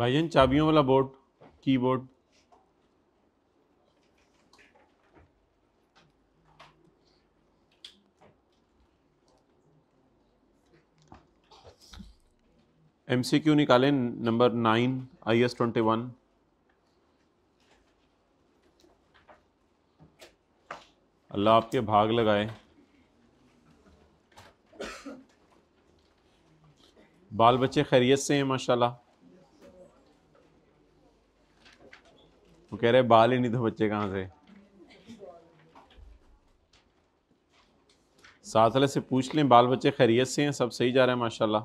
भाईजन चाबियों वाला board keyboard MCQ निकालें number nine I S twenty one Allah आपके भाग लगाए बाल बच्चे खैरियत से हैं माशाल्लाह वो कह रहे बाल ही नहीं तो बच्चे कहाँ से साथ वाले से पूछ लें बाल बच्चे खैरियत से हैं सब सही जा रहे हैं माशाल्लाह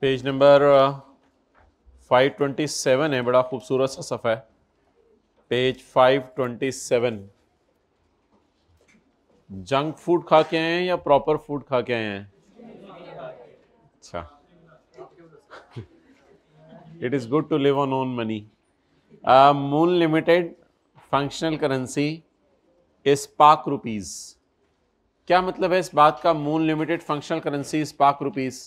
पेज नंबर 527 है बड़ा खूबसूरत सा सफ़ा है पेज 527 जंक फूड खा के आए हैं या प्रॉपर फूड खा के आए हैं अच्छा it is good to live on own money Moon Limited functional currency is Pak rupees क्या मतलब है इस बात का moon Limited functional currency is Pak rupees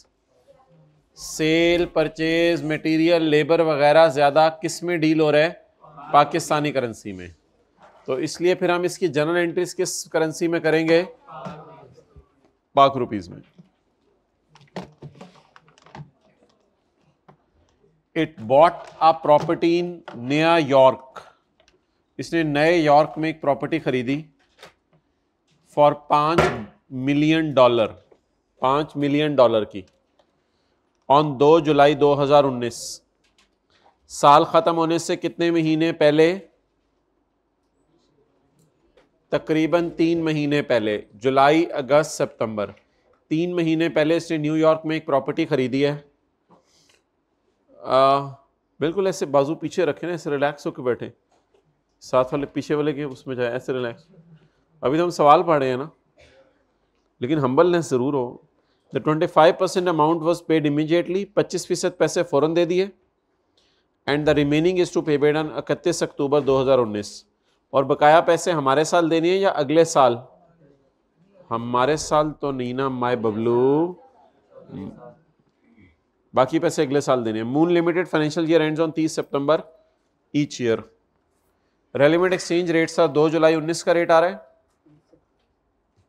sale purchase material labour वगैरह ज़्यादा किस में डील हो रहा है पाकिस्तानी करेंसी में तो इसलिए फिर हम इसकी जनरल एंट्रीज किस करेंसी में करेंगे पाक रुपीज में it bought a property in New York इसने नए यॉर्क में एक प्रॉपर्टी खरीदी फॉर पांच मिलियन डॉलर पांच मिलियन डॉलर की ऑन दो जुलाई उन्नीस साल ख़त्म होने से कितने महीने पहले तकरीबन तीन महीने पहले जुलाई अगस्त सितंबर तीन महीने पहले इसने न्यूयॉर्क में एक प्रॉपर्टी ख़रीदी है आ, बिल्कुल ऐसे बाजू पीछे रखे ना ऐसे रिलैक्स होकर बैठे साथ वाले पीछे वाले के उसमें जाए ऐसे रिलैक्स अभी तो हम सवाल पढ़ रहे हैं ना लेकिन हम्बल ने ज़रूर हो the twenty five percent amount was paid immediately पच्चीस फीसद पैसे फ़ौरन दे दिए and the remaining is to be paid on इकतीस अक्टूबर 2019 और बकाया पैसे हमारे साल देने हैं या अगले साल हमारे साल तो नहीं ना माई बबलू बाकी पैसे अगले साल देने हैं Moon Limited financial year end on 30 सितंबर ईच ईयर रेलिमेंट एक्सचेंज रेट सर 2 जुलाई 19 का रेट आ रहा है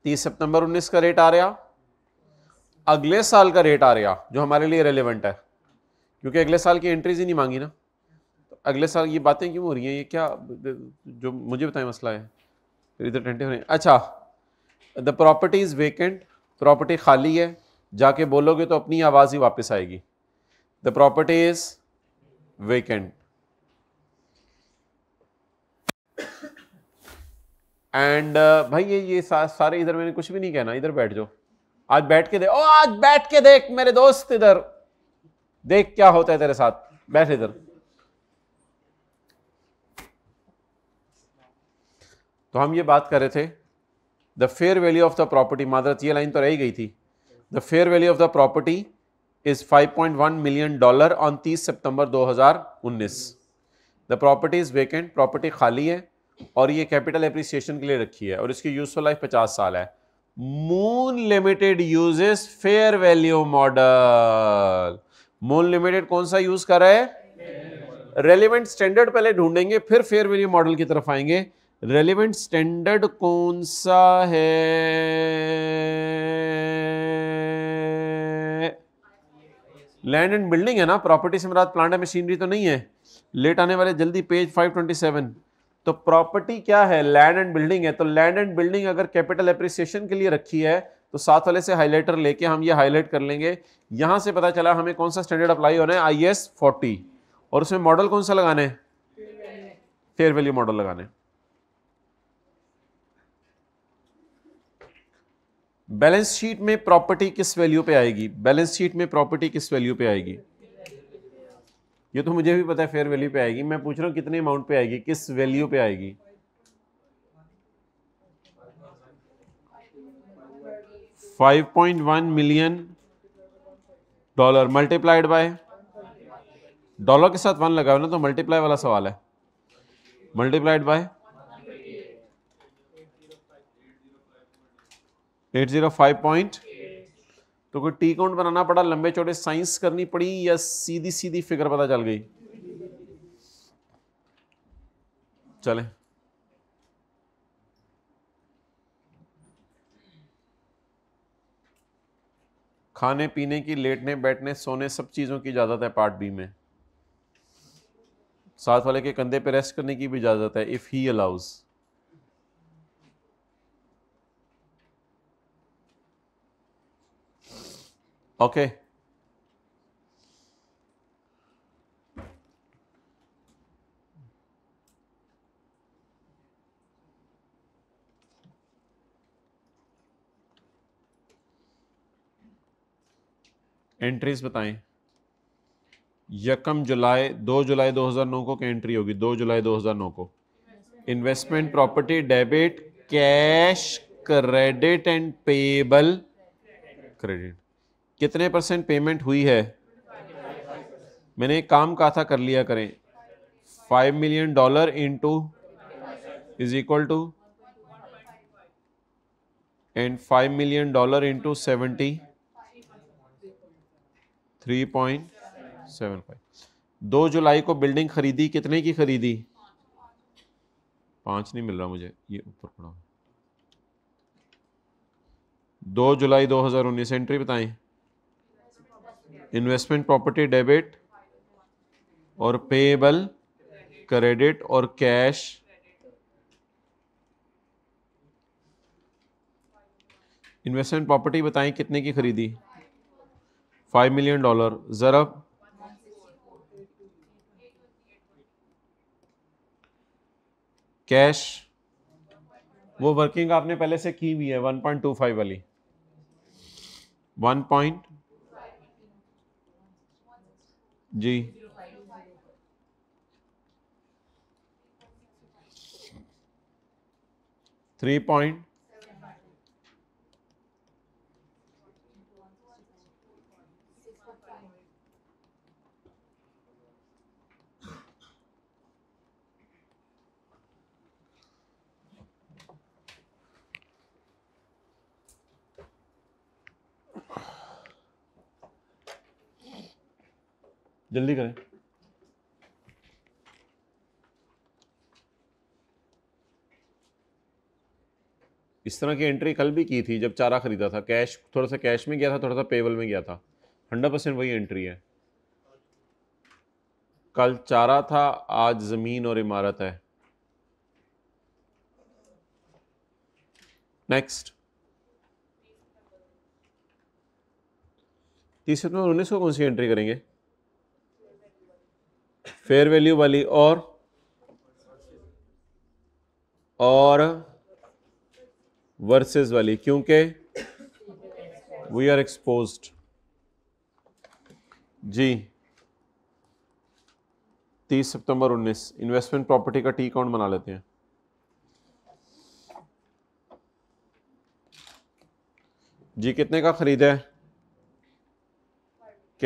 30 सितंबर 19 का रेट आ रहा अगले साल का रेट आ रहा जो हमारे लिए रेलिवेंट है क्योंकि अगले साल की एंट्रीज ही नहीं मांगी ना अगले साल ये बातें क्यों हो रही हैं ये क्या जो मुझे बताएं मसला है फिर इधर टेंटे हो रहे हैं अच्छा the property is vacant property खाली है जाके बोलोगे तो अपनी आवाज़ ही वापस आएगी the property is vacant and uh, भाई ये ये सा, सारे इधर मैंने कुछ भी नहीं कहना इधर बैठ जाओ आज बैठ के देख ओ आज बैठ के देख मेरे दोस्त इधर देख क्या होता है तेरे साथ बैठ इधर तो हम ये बात कर रहे थे the fair value of the property मादरत ये लाइन तो रह गई थी the fair value of the property is 5.1 million dollar on 30 सितंबर 2019 the property is vacant property खाली है और ये कैपिटल अप्रिसिएशन के लिए रखी है और इसकी यूजफुल लाइफ 50 साल है Moon Limited uses fair value model Moon Limited कौन सा यूज कर रहा है रेलिवेंट स्टैंडर्ड पहले ढूंढेंगे फिर फेयर वैल्यू मॉडल की तरफ आएंगे रेलिवेंट स्टैंडर्ड कौन सा है लैंड एंड बिल्डिंग है ना प्रॉपर्टी से मराद प्लांट मशीनरी तो नहीं है लेट आने वाले जल्दी पेज 527 तो प्रॉपर्टी क्या है लैंड एंड बिल्डिंग है तो लैंड एंड बिल्डिंग अगर कैपिटल अप्रिसिएशन के लिए रखी है तो साथ वाले से हाईलाइटर लेके हम ये हाईलाइट कर लेंगे यहां से पता चला हमें कौन सा स्टैंडर्ड अप्लाई होना है आई एस फोर्टी और उसमें मॉडल कौन सा लगाना है फेयर वैल्यू मॉडल लगाना है बैलेंस शीट में प्रॉपर्टी किस वैल्यू पे आएगी बैलेंस शीट में प्रॉपर्टी किस वैल्यू पे आएगी ये तो मुझे भी पता है फेयर वैल्यू पे आएगी मैं पूछ रहा हूँ कितने अमाउंट पे आएगी किस वैल्यू पे आएगी five point one million dollar multiplied by dollar के साथ वन लगाओ ना तो मल्टीप्लाई वाला सवाल है multiplied by eight zero five point तो कोई टी काउंट बनाना पड़ा लंबे चौड़े साइंस करनी पड़ी या सीधी सीधी फिगर पता चल गई चले खाने पीने की लेटने बैठने सोने सब चीज़ों की इजाज़त है पार्ट बी में साथ वाले के कंधे पर रेस्ट करने की भी इजाज़त है if he allows Okay. Entries बताएं यकम जुलाई दो जुलाई 2009 को क्या एंट्री होगी दो जुलाई 2009 को investment property debit cash credit and payable credit कितने परसेंट पेमेंट हुई है मैंने एक काम कहा था कर लिया करें five million dollar into is equal to and five million dollar into seventy three point seven five दो जुलाई को बिल्डिंग खरीदी कितने की खरीदी पांच नहीं मिल रहा मुझे ये ऊपर पड़ा दो जुलाई 2019 एंट्री बताएं इन्वेस्टमेंट प्रॉपर्टी डेबिट और पेएबल क्रेडिट और कैश इन्वेस्टमेंट प्रॉपर्टी बताएं कितने की खरीदी फाइव मिलियन डॉलर जरा कैश वो वर्किंग आपने पहले से की हुई है 1.25 वाली पॉइंट जी थ्री पॉइंट जल्दी करें इस तरह की एंट्री कल भी की थी जब चारा खरीदा था कैश थोड़ा सा कैश में गया था थोड़ा सा पेबल में गया था हंड्रेड परसेंट वही एंट्री है कल चारा था आज ज़मीन और इमारत है नेक्स्ट तीसरे में उन्नीस सौ कौन सी एंट्री करेंगे फेयर वैल्यू वाली और और वर्सेस वाली क्योंकि वी आर एक्सपोज्ड जी 30 सितंबर 19 इन्वेस्टमेंट प्रॉपर्टी का टी कौन बना लेते हैं जी कितने का ख़रीदा है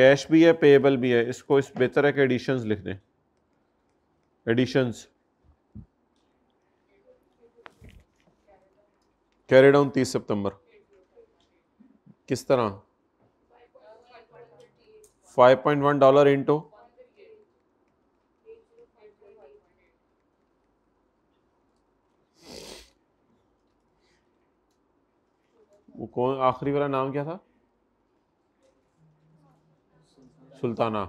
कैश भी है पेएबल भी है इसको इस बेहतर है कि एडिशंस लिख दें additions carried on 30 सितंबर किस तरह 5.1 डॉलर इंटू वो कौन आखिरी वाला नाम क्या था सुल्ताना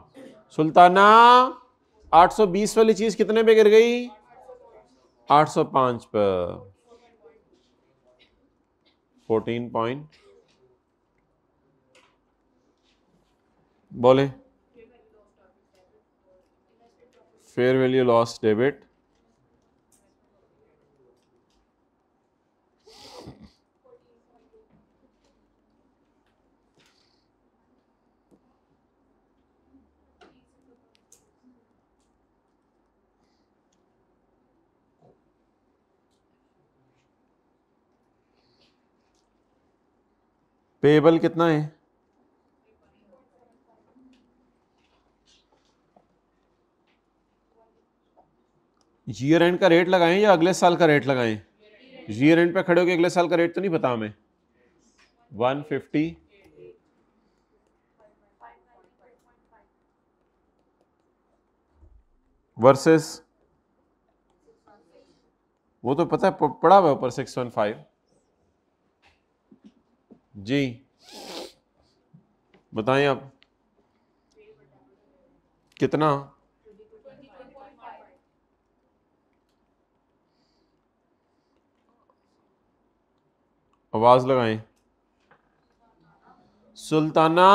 सुल्ताना 820 वाली चीज कितने पे गिर गई 805 पर 14 पॉइंट बोले fair value loss debit payable कितना है जीयर एंड का रेट लगाएं या अगले साल का रेट लगाएं जीयर एंड पे खड़े होकर अगले साल का रेट तो नहीं पता हमें वन फिफ्टी वर्सेस वो तो पता है पड़ा हुआ ऊपर सिक्स वन फाइव जी बताएं आप कितना आवाज लगाएं सुल्ताना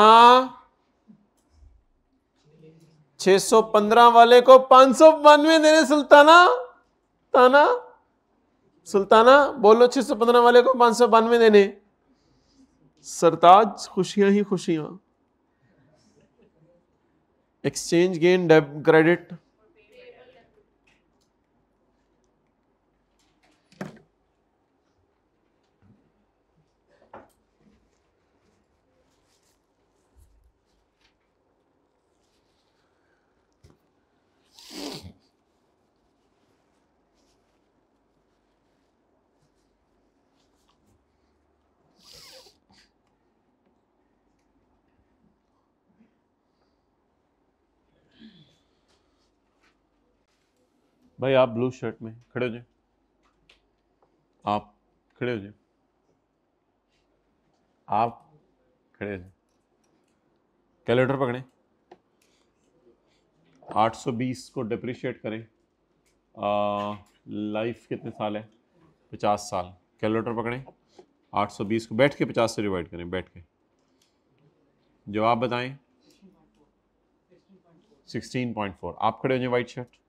615 वाले को पांच सौ बानवे दे रहे सुल्ताना ताना सुल्ताना बोलो 615 वाले को पांच सौ बानवे देने सरताज खुशियां ही खुशियां एक्सचेंज गेन डेब क्रेडिट भाई आप ब्लू शर्ट में खड़े हो जाए आप खड़े हो जाए आप खड़े हो जाए कैलेंडर पकड़ें 820 को डिप्रिशिएट करें लाइफ कितने साल है 50 साल कैलकुलेटर पकड़ें 820 को बैठ के 50 से डिवाइड करें बैठ के जवाब बताएं 16.4 आप खड़े हो जाए वाइट शर्ट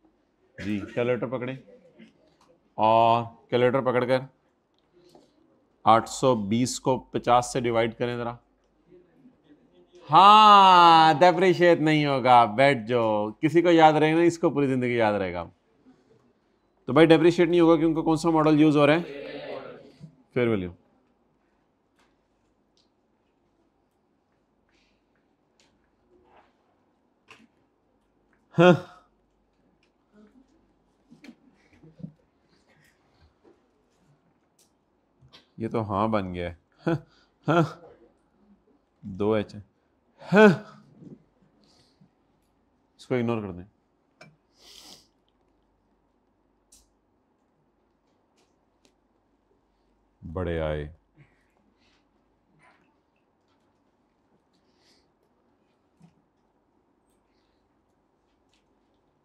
जी कैलकुलेटर पकड़े और कैलकुलेटर पकड़कर 820 को 50 से डिवाइड करें ज़रा हाँ डेप्रिशिएट नहीं होगा बैठ जो किसी को याद रहेगा ना इसको पूरी ज़िंदगी याद रहेगा तो भाई डेप्रिशिएट नहीं होगा क्योंकि कौन सा मॉडल यूज़ हो रहा है फेयर वैल्यू हाँ ये तो हाँ बन गया है हाँ, हाँ। दो एच है हाँ। इसको इग्नोर कर दें बड़े आए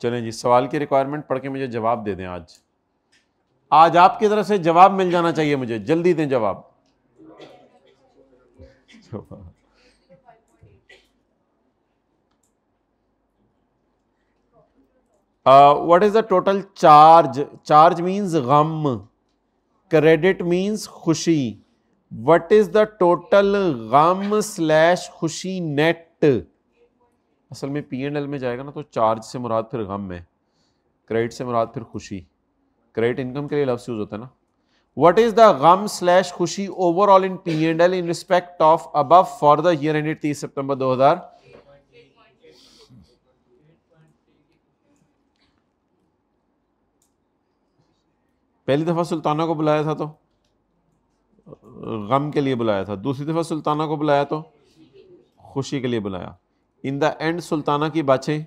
चलें जी सवाल की रिक्वायरमेंट पढ़ के मुझे जवाब दे दें आज आज आपकी तरफ से जवाब मिल जाना चाहिए मुझे जल्दी दें जवाब what is the total charge charge means गम क्रेडिट मीन्स खुशी वट इज द टोटल गम स्लैश खुशी नेट असल में पी एंड एल में जाएगा ना तो चार्ज से मुराद फिर गम है क्रेडिट से मुराद फिर खुशी क्रेडिट इनकम के लिए लफ्स यूज होता है ना वट इज द गम स्लैश खुशी overall in P and L in respect of अब फॉर द ईयर एंडेड तीस सितंबर दो हजार पहली दफ़ा सुल्ताना को बुलाया था तो गम के लिए बुलाया था दूसरी दफ़ा सुल्ताना को बुलाया तो खुशी के लिए बुलाया इन द एंड सुल्ताना की बातें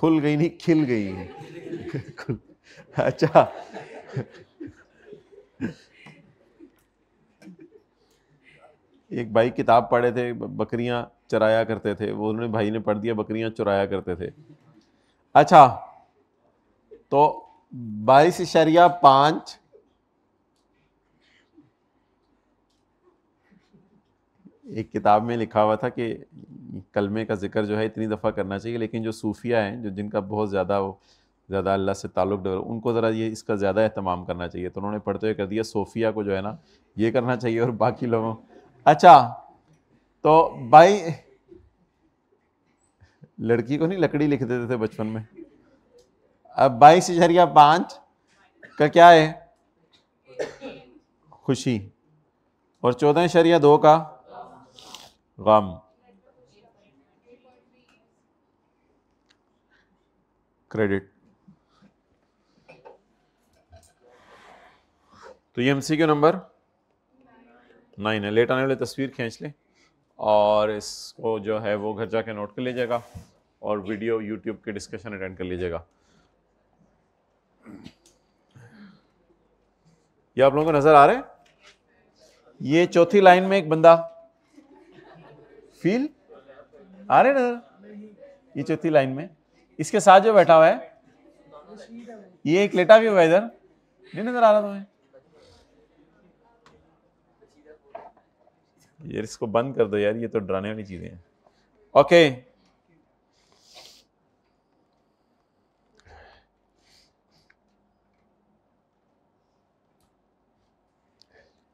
खुल गई नहीं खिल गई है अच्छा एक भाई किताब पढ़े थे बकरियां चराया करते थे वो उन्होंने भाई ने पढ़ दिया बकरियां चुराया करते थे अच्छा तो बाईस शरिया पांच एक किताब में लिखा हुआ था कि कलमे का जिक्र जो है इतनी दफ़ा करना चाहिए लेकिन जो सूफिया हैं जो जिनका बहुत ज़्यादा वो ज़्यादा अल्लाह से ताल्लुक़ डेवलप उनको ज़रा ये इसका ज़्यादा अहतमाम करना चाहिए तो उन्होंने पढ़ते हुए कर दिया सोफिया को जो है ना ये करना चाहिए और बाकी लोगों अच्छा तो भाई लड़की को नहीं लकड़ी लिख देते थे बचपन में अब बाईस इजरिया पाँच का क्या है खुशी और चौदह शरिया दो का गम क्रेडिट तो ये एमसीक्यू नंबर नाइन है लेट आने वाली तस्वीर खींच लें और इसको जो है वो घर जाके नोट कर लीजिएगा और वीडियो यूट्यूब के डिस्कशन अटेंड कर लीजिएगा ये आप लोगों को नज़र आ रहे हैं ये चौथी लाइन में एक बंदा फील आ रहे नजर ये चौथी लाइन में इसके साथ जो बैठा हुआ है ये एक लेटा भी हुआ इधर नहीं नजर आ रहा तुम्हें यार इसको बंद कर दो यार ये तो डराने वाली चीज़ें हैं ओके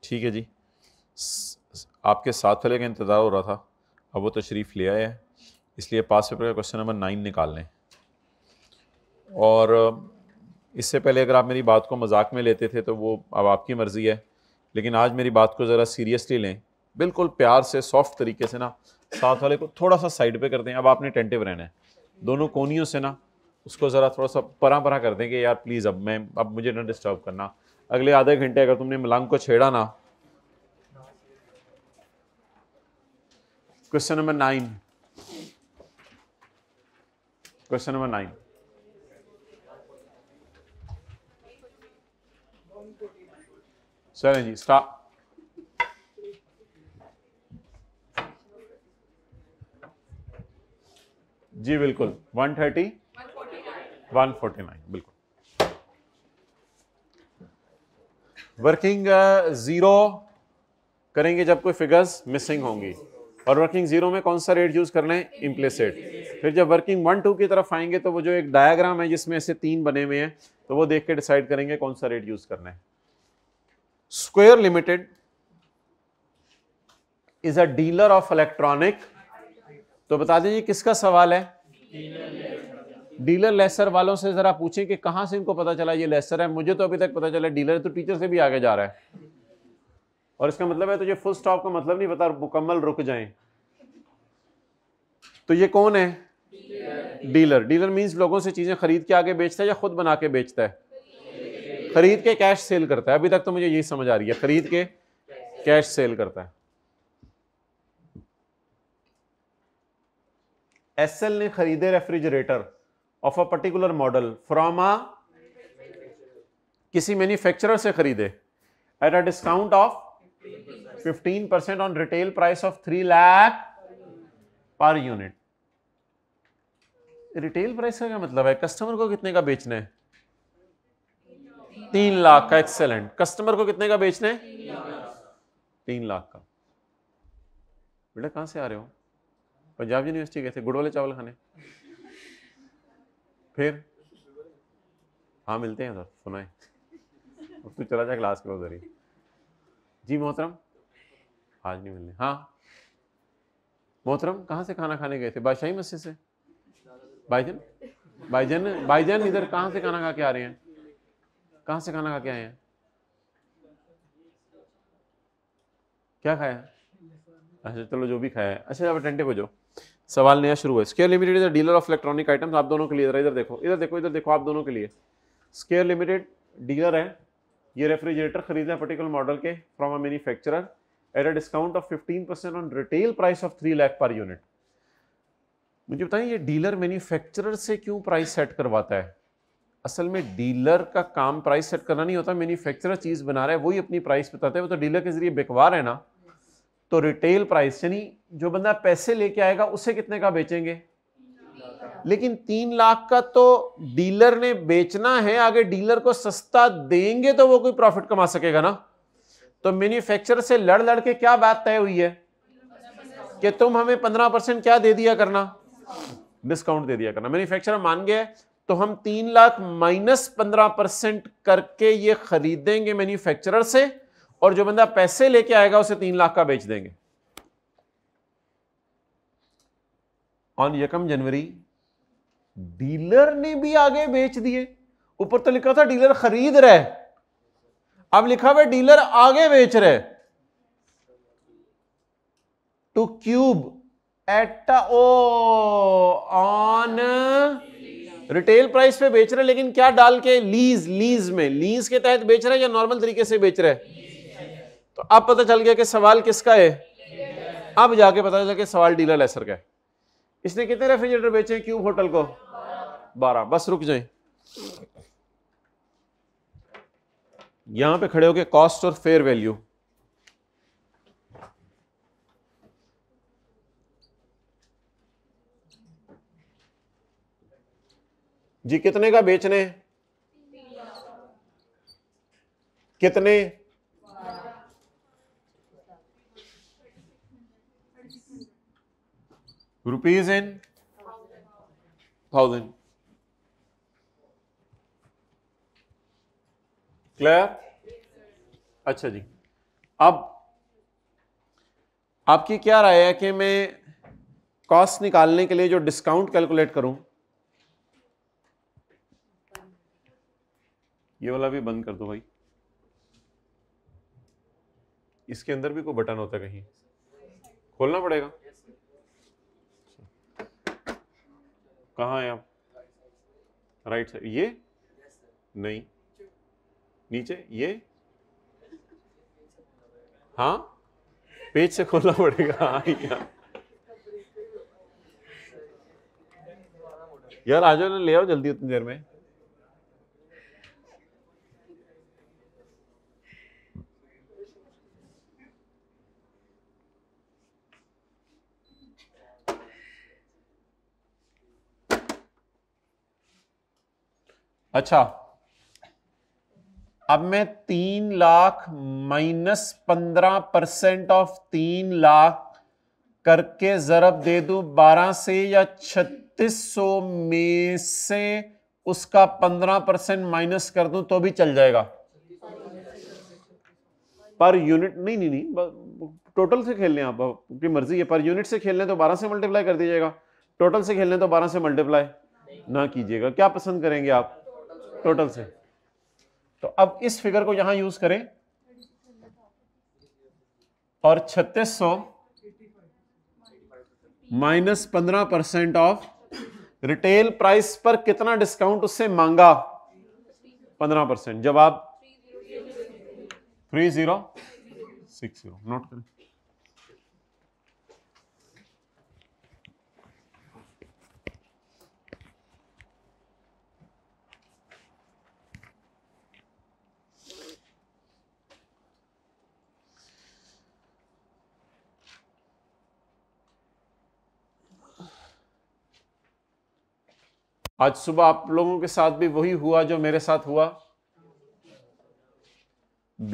ठीक है जी आपके साथ फैले का इंतज़ार हो रहा था अब वो तशरीफ़ ले आए हैं इसलिए पास पेपर का क्वेश्चन नंबर नाइन निकाल लें और इससे पहले अगर आप मेरी बात को मजाक में लेते थे तो वो अब आपकी मर्ज़ी है लेकिन आज मेरी बात को ज़रा सीरियसली लें बिल्कुल प्यार से सॉफ्ट तरीके से ना साथ वाले को थोड़ा सा साइड पे कर दें अब आपने टेंटिव रहना है दोनों कोनियों से ना उसको ज़रा थोड़ा सा परा परा कर दें कि यार प्लीज़ अब मैं अब मुझे ना डिस्टर्ब करना अगले आधे घंटे अगर तुमने मलंग को छेड़ा ना question number nine question number nine sir ji start ji बिल्कुल 130 149 बिल्कुल वर्किंग ज़ीरो uh, करेंगे जब कोई फिगर्स मिसिंग होंगी और वर्किंग जीरो में कौन सा रेट यूज़ कर लें इम्प्लिसिट फिर जब वर्किंग वन टू की तरफ आएंगे तो वो जो एक डायग्राम है जिसमें ऐसे तीन बने हुए हैं तो वो देख के डिसाइड करेंगे कौन सा रेट यूज़ करना है square limited is a dealer of electronic तो बता दीजिए किसका सवाल है डीलर लेसर वालों से ज़रा पूछें कि कहां से इनको पता चला ये लेसर है मुझे तो अभी तक पता चला डीलर तो टीचर से भी आगे जा रहा है और इसका मतलब है तो ये फुल स्टॉप का मतलब नहीं पता मुकम्मल रुक जाएं तो ये कौन है डीलर डीलर मीन्स लोगों से चीज़ें खरीद के आगे बेचता है या खुद बना के बेचता है खरीद के कैश सेल करता है अभी तक तो मुझे यही समझ आ रही है खरीद के कैश सेल करता है एसएल ने खरीदे refrigerator of a particular model from a किसी मैन्युफैक्चरर से खरीदे at a discount of 15 percent on retail price of three lakh per unit retail price का क्या मतलब है कस्टमर को कितने का बेचना है तीन लाख का एक्सेलेंट कस्टमर को कितने का बेचना है तीन लाख का बेटा कहां से आ रहे हो पंजाब यूनिवर्सिटी गए थे गुड़ वाले चावल खाने फिर हाँ मिलते हैं सर सुनाए अब तू चला जा क्लास के उधर ही जी मोहतरम आज नहीं मिलने हाँ मोहतरम कहाँ से खाना खाने गए थे बादशाही मस्जिद से भाईजन भाईजन भाईजन इधर कहाँ से खाना खा के आ रहे हैं कहाँ से खाना खा के आए हैं क्या खाया अच्छा चलो जो भी खाया है अच्छा आप टेंटे को जाओ सवाल नया शुरू है square limited is a dealer of electronic items आप दोनों के लिए इधर देखो इधर देखो इधर देखो आप दोनों के लिए स्केयर लिमिटेड डीलर है ये रेफ्रिजरेटर रहे है पर्टिकुलर मॉडल के from a manufacturer at a discount of 15 percent on retail price of three lakh per unit मुझे बताएं ये डीलर मैन्युफैक्चरर से क्यों प्राइस सेट करवाता है असल में डीलर का काम प्राइस सेट करना नहीं होता मैन्युफैक्चरर चीज़ बना रहा है वही अपनी प्राइस बताते हैं वो तो डीलर के जरिए बेकवार है ना तो रिटेल प्राइस यानी जो बंदा पैसे लेके आएगा उसे कितने का बेचेंगे लेकिन तीन लाख का तो डीलर ने बेचना है आगे डीलर को सस्ता देंगे तो वो कोई प्रॉफिट कमा सकेगा ना तो मैन्युफैक्चरर से लड़ लड़ के क्या बात तय हुई है कि तुम हमें पंद्रह परसेंट क्या दे दिया करना डिस्काउंट दे दिया करना मैन्युफैक्चरर मान गए तो हम तीन लाख माइनस पंद्रह परसेंट करके ये खरीदेंगे मैन्युफैक्चरर से और जो बंदा पैसे लेके आएगा उसे तीन लाख का बेच देंगे ऑन यकम जनवरी डीलर ने भी आगे बेच दिए ऊपर तो लिखा था डीलर खरीद रहे अब लिखा हुआ डीलर आगे बेच रहे to Cube at O on retail price पे बेच रहे लेकिन क्या डाल के लीज लीज में लीज के तहत बेच रहे हैं या नॉर्मल तरीके से बेच रहे हैं तो अब पता चल गया कि सवाल किसका है अब जाके पता चला कि सवाल डीलर लेसर का है इसने कितने रेफ्रिजरेटर बेचे क्यूब होटल को बारह बस रुक जाए यहां पे खड़े हो गए कॉस्ट और फेयर वैल्यू जी कितने का बेचने कितने रुपीज इन थाउजेंड क्लियर अच्छा जी अब आपकी क्या राय है कि मैं कॉस्ट निकालने के लिए जो डिस्काउंट कैलकुलेट करूं ये वाला भी बंद कर दो भाई इसके अंदर भी कोई बटन होता है कहीं खोलना पड़ेगा कहा आप राइट साइड ये नहीं नीचे ये हाँ पेज से खोलना पड़ेगा हाँ, यार आ जाओ ले आओ जल्दी उतनी देर में अच्छा अब मैं तीन लाख माइनस पंद्रह परसेंट ऑफ तीन लाख करके जरब दे दू बारह से या छत्तीस सौ में से उसका पंद्रह परसेंट माइनस कर दू तो भी चल जाएगा पर यूनिट नहीं नहीं नहीं टोटल से खेलने आप आपकी मर्जी है पर यूनिट से खेलने तो बारह से मल्टीप्लाई कर दीजिएगा टोटल से खेलने तो बारह से मल्टीप्लाई ना कीजिएगा क्या पसंद करेंगे आप टोटल से तो अब इस फिगर को यहां यूज करें और 3600 माइनस पंद्रह परसेंट ऑफ रिटेल प्राइस पर कितना डिस्काउंट उससे मांगा पंद्रह परसेंट जवाब three zero six zero note करें आज सुबह आप लोगों के साथ भी वही हुआ जो मेरे साथ हुआ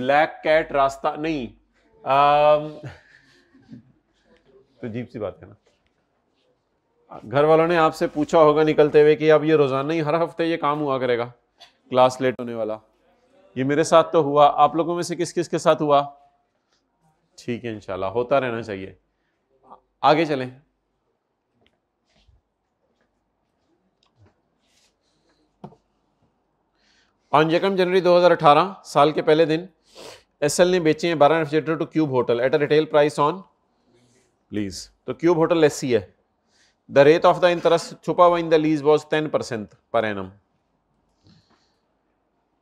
ब्लैक कैट रास्ता नहीं um, तो जीप सी बात है ना घर वालों ने आपसे पूछा होगा निकलते हुए कि अब ये रोजाना ही हर हफ्ते ये काम हुआ करेगा क्लास लेट होने वाला ये मेरे साथ तो हुआ आप लोगों में से किस किस के साथ हुआ ठीक है इंशाल्लाह होता रहना चाहिए आगे चलें ऑन यकम जनवरी 2018 साल के पहले दिन एस ने बेचे हैं बारह refrigerator to Cube Hotel at a retail price on lease तो क्यूब होटल एस है the rate of the interest छुपा हुआ in the lease was ten percent per annum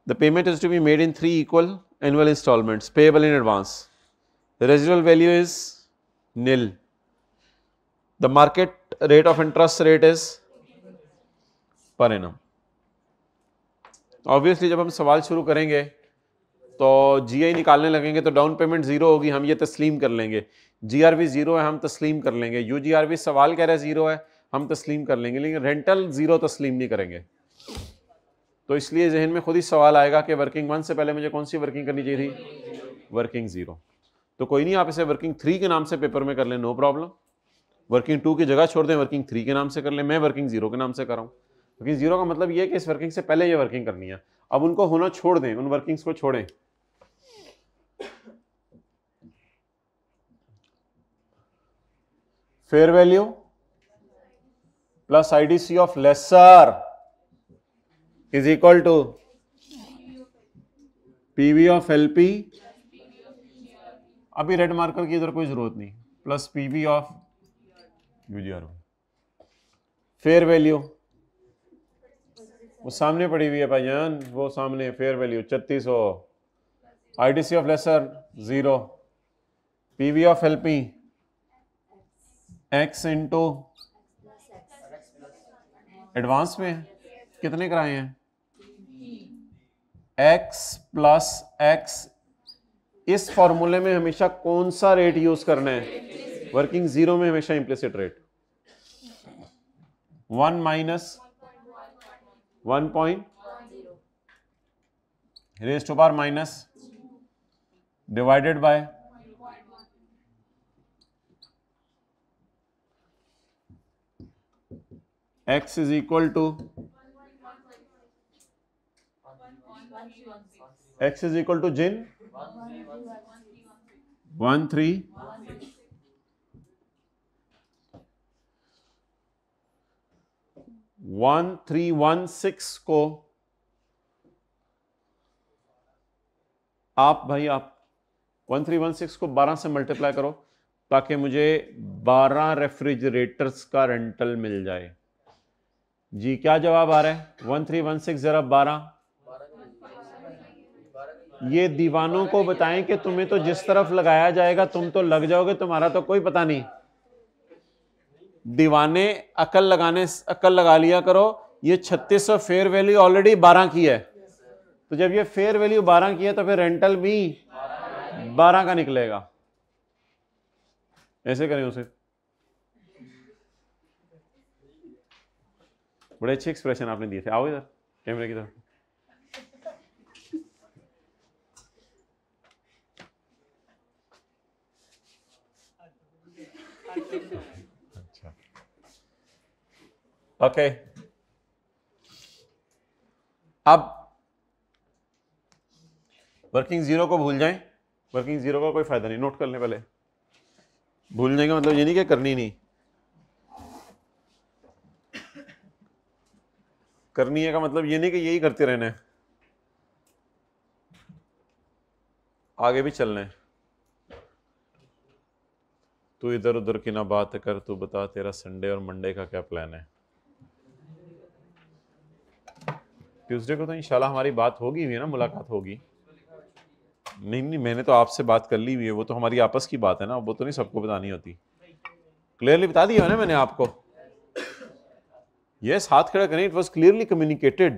the payment is to be made in three equal annual instalments payable in advance residual value is nil the market rate of interest rate is per annum obviously तो जब हम सवाल शुरू करेंगे तो जी निकालने लगेंगे तो डाउन पेमेंट ज़ीरो होगी हम ये तस्लीम कर लेंगे जी आर वी ज़ीरो है हम तस्लीम कर लेंगे यू जी आर वी सवाल कह रहे ज़ीरो है हम तस्लीम कर लेंगे लेकिन रेंटल ज़ीरो तस्लीम नहीं करेंगे तो इसलिए जहन में खुद ही सवाल आएगा कि वर्किंग वन से पहले मुझे कौन सी वर्किंग करनी चाहिए थी वर्किंग ज़ीरो तो कोई नहीं आप इसे वर्किंग थ्री के नाम से पेपर में कर लें नो प्रॉब्लम वर्किंग टू की जगह छोड़ दें वर्किंग थ्री के नाम से कर लें मैं वर्किंग ज़ीरो के नाम से कर रहा हूँ क्योंकि जीरो का मतलब ये है कि इस वर्किंग से पहले ये वर्किंग करनी है अब उनको होना छोड़ दें उन वर्किंग्स को छोड़ें fair value plus IDC of lessor is equal to PV of LP अभी रेड मार्कर की इधर कोई जरूरत नहीं plus PV of UGR fair value वो सामने पड़ी हुई है भाई जान वो सामने फेयर वैल्यू छत्तीस सौ I D C of lessor zero P V of L P X into advance में है कितने कराए हैं एक्स प्लस एक्स इस फॉर्मूले में हमेशा कौन सा रेट यूज करना है वर्किंग जीरो में हमेशा implicit rate one minus one point raise to power minus divided by X is equal to X is equal to जिन one three one three one six को आप भाई आप वन थ्री वन सिक्स को बारह से मल्टीप्लाई करो ताकि मुझे बारह रेफ्रिजरेटर्स का रेंटल मिल जाए जी क्या जवाब आ रहा है वन थ्री वन सिक्स जरा बारह ये दीवानों को बताएं कि तुम्हें तो जिस तरफ लगाया जाएगा तुम तो लग जाओगे तुम्हारा तो कोई पता नहीं दीवाने अकल लगाने अकल लगा लिया करो ये 3600 फेयर वैल्यू ऑलरेडी 12 की है तो जब ये फेयर वैल्यू 12 की है तो फिर रेंटल भी 12 का निकलेगा ऐसे करें उसे बड़े अच्छे एक्सप्रेशन आपने दिए थे आओ इधर कैमरे की तरफ Thank you. ओके अब वर्किंग जीरो को भूल जाएं वर्किंग जीरो का कोई फायदा नहीं नोट करने पहले भूलने का मतलब ये नहीं कि करनी नहीं करनी है का मतलब ये नहीं कि यही करते रहना है आगे भी चलना है तू इधर उधर की ना बात कर तू बता तेरा संडे और मंडे का क्या प्लान है ट्यूसडे को तो इंशाल्लाह हमारी बात होगी हुई है ना मुलाकात होगी नहीं नहीं मैंने तो आपसे बात कर ली हुई है वो तो हमारी आपस की बात है ना वो तो नहीं सबको बतानी होती क्लियरली बता दिया ना मैंने आपको यस हाथ खड़ा करें इट वॉज क्लियरली कम्युनिकेटेड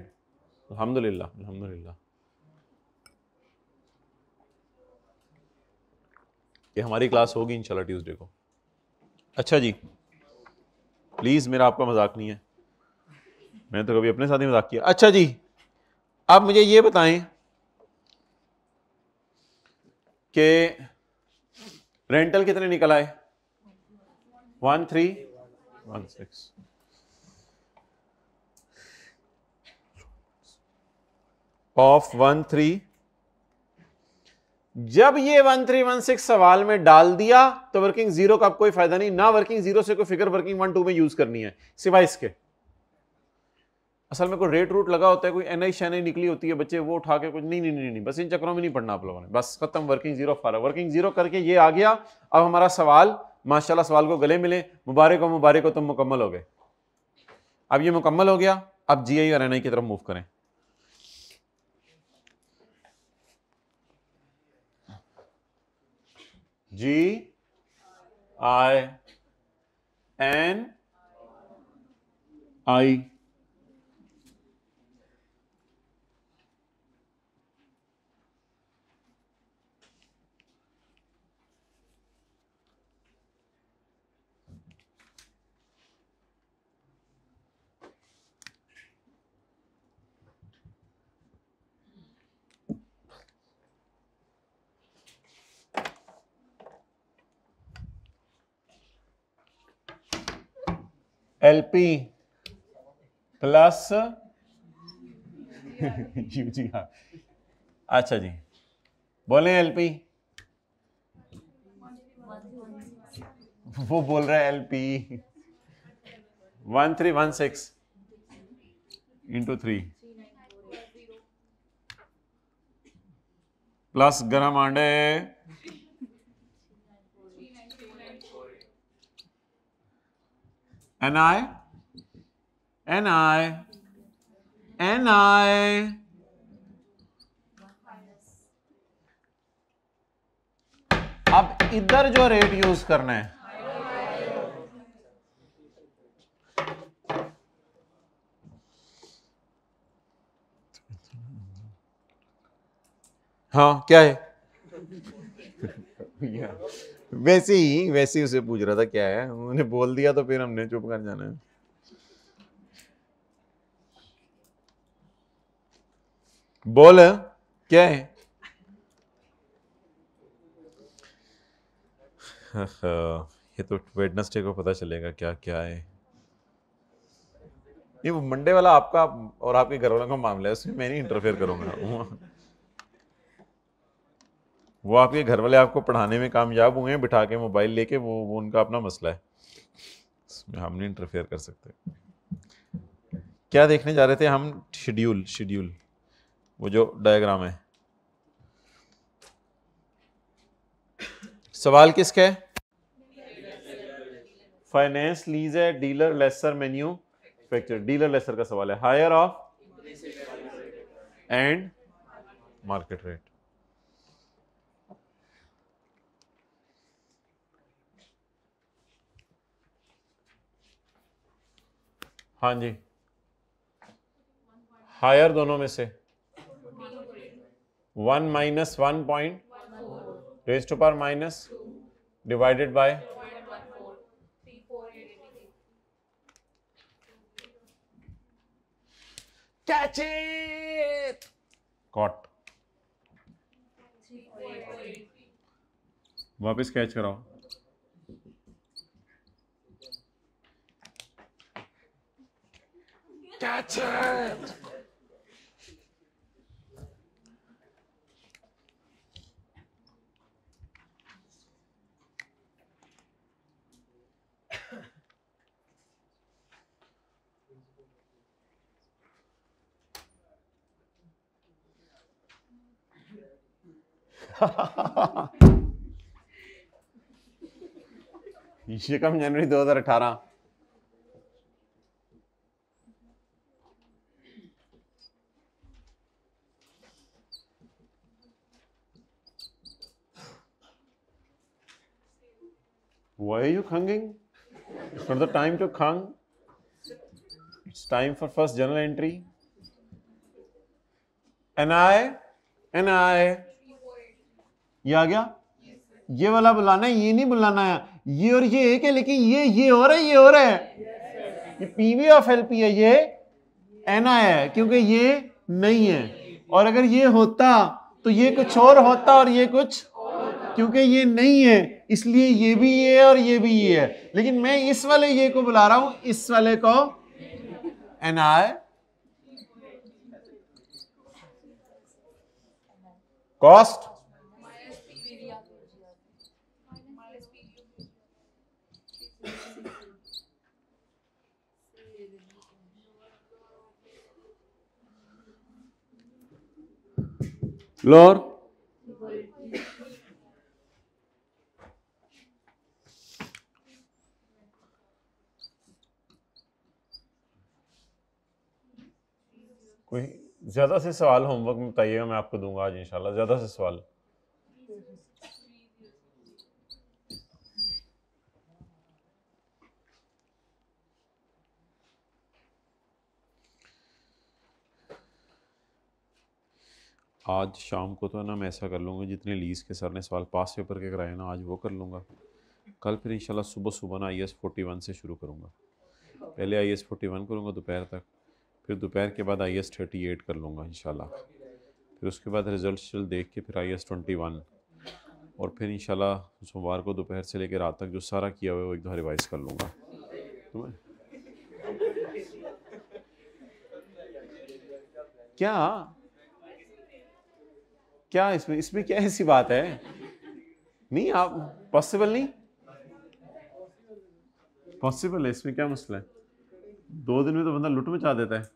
अलहमदुल्ला अलहमदुल्ला ये हमारी क्लास होगी इंशाल्लाह ट्यूसडे को अच्छा जी प्लीज़ मेरा आपका मजाक नहीं है मैंने तो कभी अपने साथ ही मजाक किया अच्छा जी आप मुझे ये बताएं कि रेंटल कितने निकल आए one three one six of one three जब ये वन थ्री वन सिक्स सवाल में डाल दिया तो वर्किंग जीरो का कोई फायदा नहीं ना वर्किंग जीरो से कोई फिगर वर्किंग वन टू में यूज करनी है सिवाय इसके असल में कोई रेट रूट लगा होता है कोई एन आई शनई निकली होती है बच्चे वो उठा के कुछ नहीं नहीं नहीं नहीं बस इन चक्करों में नहीं पढ़ना आप लोगों ने बस खत्म वर्किंग जीरो फारा वर्किंग जीरो करके ये आ गया अब हमारा सवाल माशाल्लाह सवाल को गले मिले मुबारक हो मुबारक हो तुम मुकम्मल हो गए अब ये मुकम्मल हो गया अब जी आई और एन आई की तरफ मूव करें G I N I L P plus जी जी हाँ अच्छा जी बोले एल पी वो बोल रहा है L P one three one six into three plus गरम आंडे ni, ni, ni. अब इधर जो रेट यूज करना है हाँ क्या है वैसे ही वैसे ही उसे पूछ रहा था क्या है उन्होंने बोल दिया तो फिर हमने चुप कर जाना है बोल क्या है हाँ, ये तो वेडनेसडे को पता चलेगा क्या क्या है ये मंडे वाला आपका और आपके घर वालों का मामला है उसमें मैं नहीं इंटरफेयर करूंगा वो आपके घर वाले आपको पढ़ाने में कामयाब हुए हैं बिठा के मोबाइल लेके वो वो उनका अपना मसला है इसमें हम नहीं इंटरफेयर कर सकते क्या देखने जा रहे थे हम शेड्यूल शेड्यूल वो जो डायग्राम है सवाल किसका है फाइनेंस लीज है dealer lessor manufacturer dealer lessor का सवाल है higher of and market rate हाँ जी हायर दोनों में से one minus one point raise to power minus divided by catch caught वापस कैच कराओ That's it. शिकम January 2018 are you khanging? It's not the time to khang. It's time for first journal entry. And I, and I. ये आ गया ये वाला बुलाना है ये नहीं बुलाना है ये और ये एक है लेकिन ये ये हो रहा है ये हो रहा है ये पीवी ऑफ एल है ये एन है क्योंकि ये नहीं है और अगर ये होता तो ये कुछ और होता और ये कुछ क्योंकि ये नहीं है इसलिए ये भी ये है और ये भी ये है लेकिन मैं इस वाले ये को बुला रहा हूं इस वाले को एन आई कॉस्ट Lord, कोई ज़्यादा से सवाल होमवर्क में बताइएगा मैं आपको दूंगा आज इंशाल्लाह ज़्यादा से सवाल आज शाम को तो ना मैं ऐसा कर लूँगा जितने लीज के सर ने सवाल पास पेपर के कराए ना आज वो कर लूँगा कल फिर इंशाल्लाह सुबह सुबह ना आई एस फोर्टी वन से शुरू करूँगा पहले आई एस फोर्टी वन करूँगा दोपहर तक फिर दोपहर के बाद आई एस थर्टी एट कर लूँगा इन फिर उसके बाद रिज़ल्ट देख के फिर आई एस ट्वेंटी वन और फिर इन सोमवार को दोपहर से लेकर रात तक जो सारा किया हुआ है वो एक दो रिवाइज़ कर लूँगा तुम्हें क्या क्या इसमें इसमें क्या ऐसी बात है नहीं आप पॉसिबल नहीं पॉसिबल है इसमें क्या मसला है दो दिन में तो बंदा लुट मचा देता है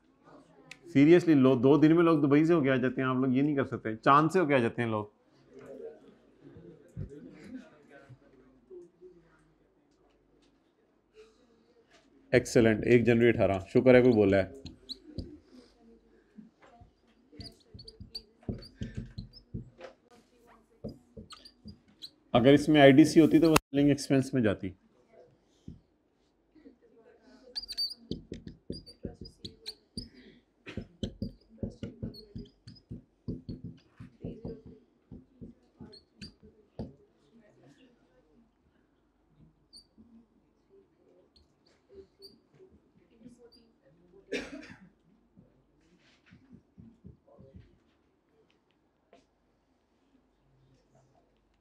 सीरियसली लो दो दिन में लोग दुबई से होके आ जाते हैं आप लोग ये नहीं कर सकते चांद से होके आ जाते हैं लोग एक्सेलेंट एक जनवरी अठारह शुक्र है कोई बोला है अगर इसमें आईडीसी होती तो वो सेलिंग एक्सपेंस में जाती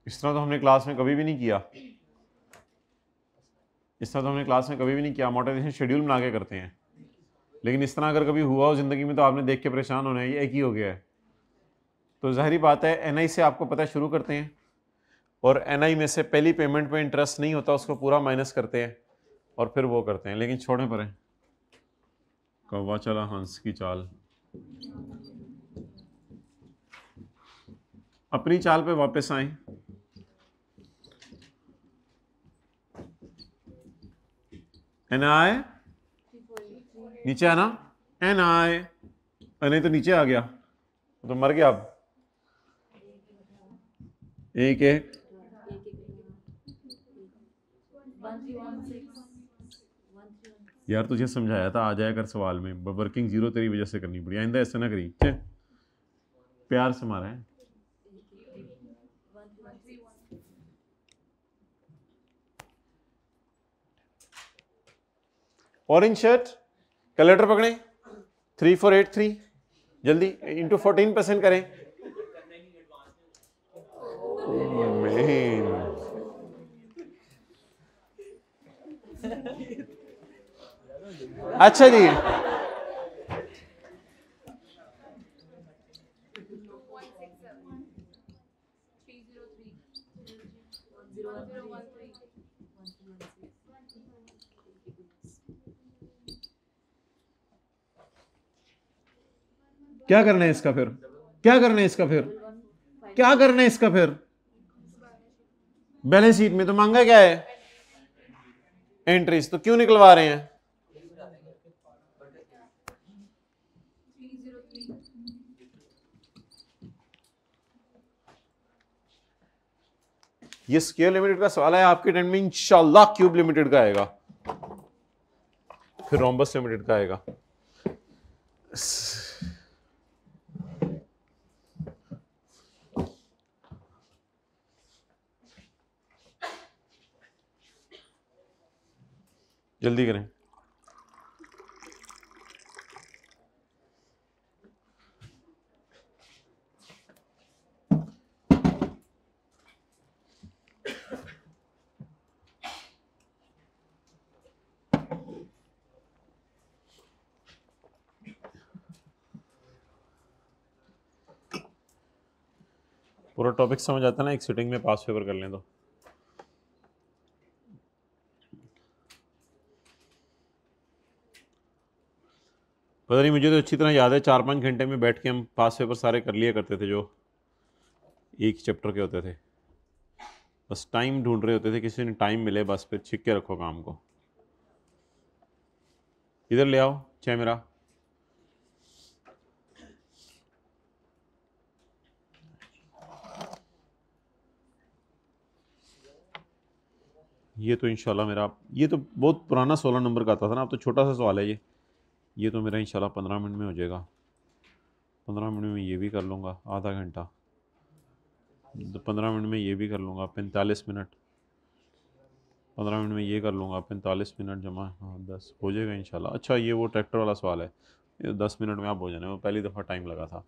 इस तरह तो हमने क्लास में कभी भी नहीं किया इस तरह तो हमने क्लास में कभी भी नहीं किया मोटिवेशन शेड्यूल बना के करते हैं लेकिन इस तरह अगर कभी हुआ हो ज़िंदगी में तो आपने देख के परेशान होना है ये एक ही हो गया है तो ज़ाहरी बात है एन से आपको पता शुरू करते हैं और एन में से पहली पेमेंट पे इंटरेस्ट नहीं होता उसको पूरा माइनस करते हैं और फिर वो करते हैं लेकिन छोड़े पर है कौवा चला हंस की चाल अपनी चाल पे वापस आए एन आई नीचे आना एन आई नहीं तो नीचे आ गया तो मर गया अब एक है यार तुझे समझाया था आ जाया कर सवाल में वर्किंग जीरो तेरी वजह से करनी पड़ी आइंदा ऐसा ना करी प्यार से मारा है ऑरेंज शर्ट कैलकुलेटर पकड़ें थ्री फोर एट थ्री जल्दी इंटू फोर्टीन परसेंट करें oh, अच्छा जी क्या करना है इसका फिर क्या करना है इसका फिर क्या करना है इसका फिर बैलेंस शीट में तो मांगा क्या है एंट्रीज तो क्यों निकलवा रहे हैं ये स्केयर लिमिटेड का सवाल है आपके टेंट में इंशाला क्यूब लिमिटेड का आएगा फिर रोमबस लिमिटेड का आएगा जल्दी करें पूरा टॉपिक समझ आता है ना एक सिटिंग में पास पेपर कर लें तो पता नहीं मुझे तो अच्छी तरह याद है चार पाँच घंटे में बैठ के हम पास पेपर सारे कर लिया करते थे जो एक चैप्टर के होते थे बस टाइम ढूंढ रहे होते थे किसी ने टाइम मिले बस फिर छिक के रखो काम को इधर ले आओ चाहे मेरा ये तो इनशाला मेरा ये तो बहुत पुराना सोलह नंबर का आता था ना अब तो छोटा सा सवाल है ये ये तो मेरा इंशाल्लाह पंद्रह मिनट में हो जाएगा पंद्रह मिनट में ये भी कर लूँगा आधा घंटा पंद्रह मिनट में ये भी कर लूँगा पैंतालीस मिनट पंद्रह मिनट में ये कर लूँगा पैंतालीस मिनट जमा हाँ दस हो जाएगा इंशाल्लाह अच्छा ये वो ट्रैक्टर वाला सवाल है ये दस मिनट में आप हो जाने वो पहली दफ़ा टाइम लगा था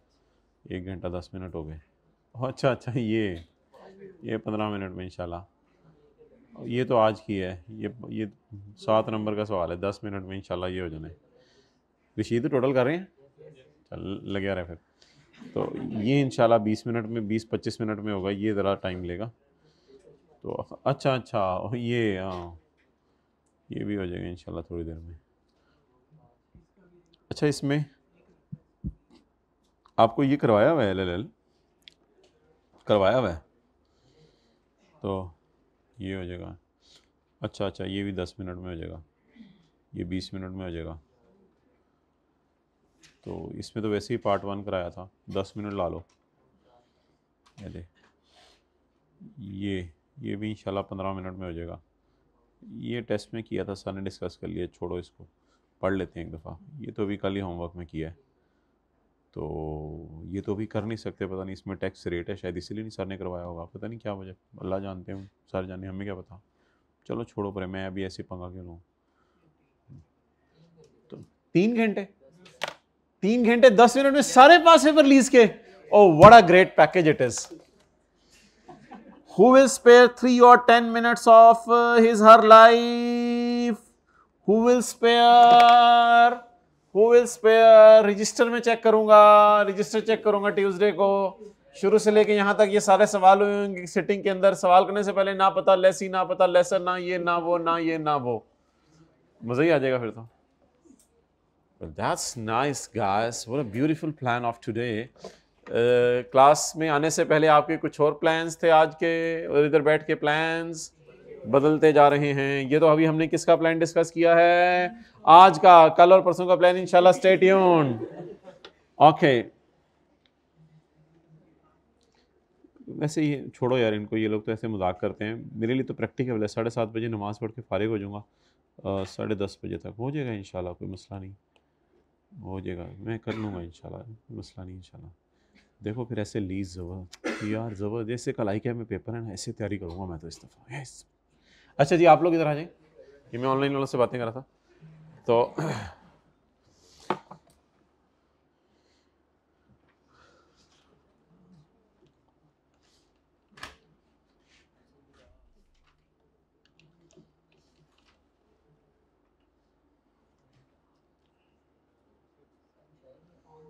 एक घंटा दस मिनट हो गए अच्छा अच्छा ये ये पंद्रह मिनट में इंशाल्लाह ये तो आज की है ये ये सात नंबर का सवाल है दस मिनट में इंशाल्लाह ये हो जाने रशीद टोटल कर रहे हैं चल लगे आ रहा है फिर तो ये शाला बीस मिनट में बीस पच्चीस मिनट में होगा ये ज़रा टाइम लेगा तो अच्छा अच्छा और ये हाँ ये भी हो जाएगा शाला थोड़ी देर में अच्छा इसमें आपको ये करवाया हुआ है एल एल एल करवाया हुआ है तो ये हो जाएगा अच्छा अच्छा ये भी दस मिनट में हो जाएगा ये बीस मिनट में हो जाएगा तो इसमें तो वैसे ही पार्ट वन कराया था दस मिनट ला लो अरे ये ये भी इंशाल्लाह पंद्रह मिनट में हो जाएगा ये टेस्ट में किया था सर ने डिस्कस कर लिया छोड़ो इसको पढ़ लेते हैं एक दफ़ा ये तो अभी कल ही होमवर्क में किया है तो ये तो अभी कर नहीं सकते पता नहीं इसमें टैक्स रेट है शायद इसीलिए नहीं सर ने करवाया होगा पता नहीं क्या वजह अल्लाह जानते हैं सर जाने हमें क्या पता चलो छोड़ो पर मैं अभी ऐसे पंगा क्यों लूँ तो तीन घंटे तीन घंटे दस मिनट में सारे पास पेपर लीज के oh what a great package it is who will spare 3 or 10 minutes of uh, his her life who will spare register में चेक करूंगा रजिस्टर चेक करूंगा ट्यूजडे को शुरू से लेके यहाँ तक ये सारे सवाल हुए होंगे सिटिंग के अंदर सवाल करने से पहले ना पता लेसी ना पता लेसर ना ये ना वो ना ये ना वो मज़ा ही आ जाएगा फिर तो Well, that's nice, guys. What a beautiful plan of today. Class uh, में आने से पहले आपके कुछ और प्लान्स थे आज के और इधर बैठ के प्लान्स बदलते जा रहे हैं ये तो अभी हमने किसका प्लान डिस्कस किया है आज का कल और परसों का प्लान इंशाल्लाह स्टे ट्यून्ड ओके वैसे ये छोड़ो यार इनको ये लोग तो ऐसे मजाक करते हैं मेरे लिए तो प्रैक्टिकल है साढ़े सात बजे नमाज़ पढ़ के फारिग हो जाऊंगा साढ़े दस बजे तक हो जाएगा इंशाल्लाह कोई मसला नहीं हो जाएगा मैं कर लूँगा इन मसला नहीं इन देखो फिर ऐसे लीज ज़बर यार ज़बर जैसे कल आई क्या मैं पेपर है ना ऐसे तैयारी करूँगा मैं तो इस दफ़ा यस अच्छा जी आप लोग इधर आ जाएँ ये मैं ऑनलाइन वालों से बातें कर रहा था तो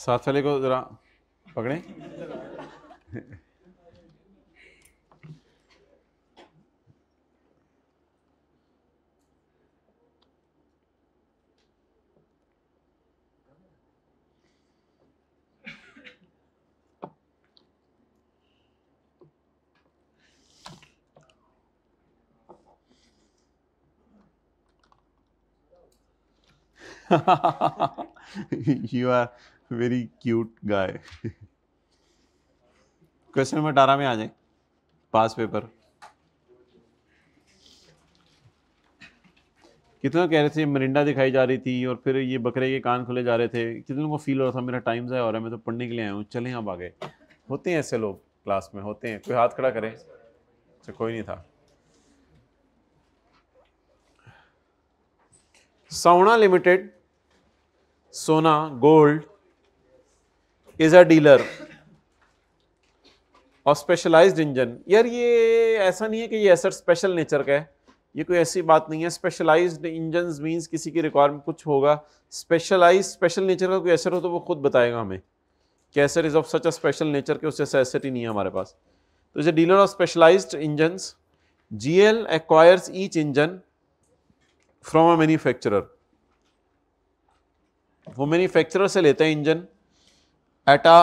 साथ वाले को ज़रा पकड़ें you are very cute guy question number अठारह में आ जाए पास पेपर कितने कह रहे थे मरिंडा दिखाई जा रही थी और फिर ये बकरे के कान खुले जा रहे थे कितने को फील हो रहा था मेरा टाइम ज़ाया हो रहा है मैं तो पढ़ने के लिए आया हूँ चले आप आगे होते हैं ऐसे लोग क्लास में होते हैं कोई हाथ खड़ा करे अच्छा कोई नहीं था Sona limited Sona gold is a dealer और स्पेशलाइज्ड इंजन यार ये ऐसा नहीं है कि ये एसर स्पेशल नेचर का है ये कोई ऐसी बात नहीं है स्पेशलाइज्ड इंजन मीन्स किसी की रिक्वायरमेंट कुछ होगा स्पेशलाइज स्पेशल नेचर का कोई असर हो तो वो खुद बताएगा हमें कि asset is of such a special nature के उससे एसेट ही नहीं है हमारे पास तो इसे dealer of specialise engine G L acquires each engine from a manufacturer वो मैन्युफैक्चरर से लेते हैं engine at a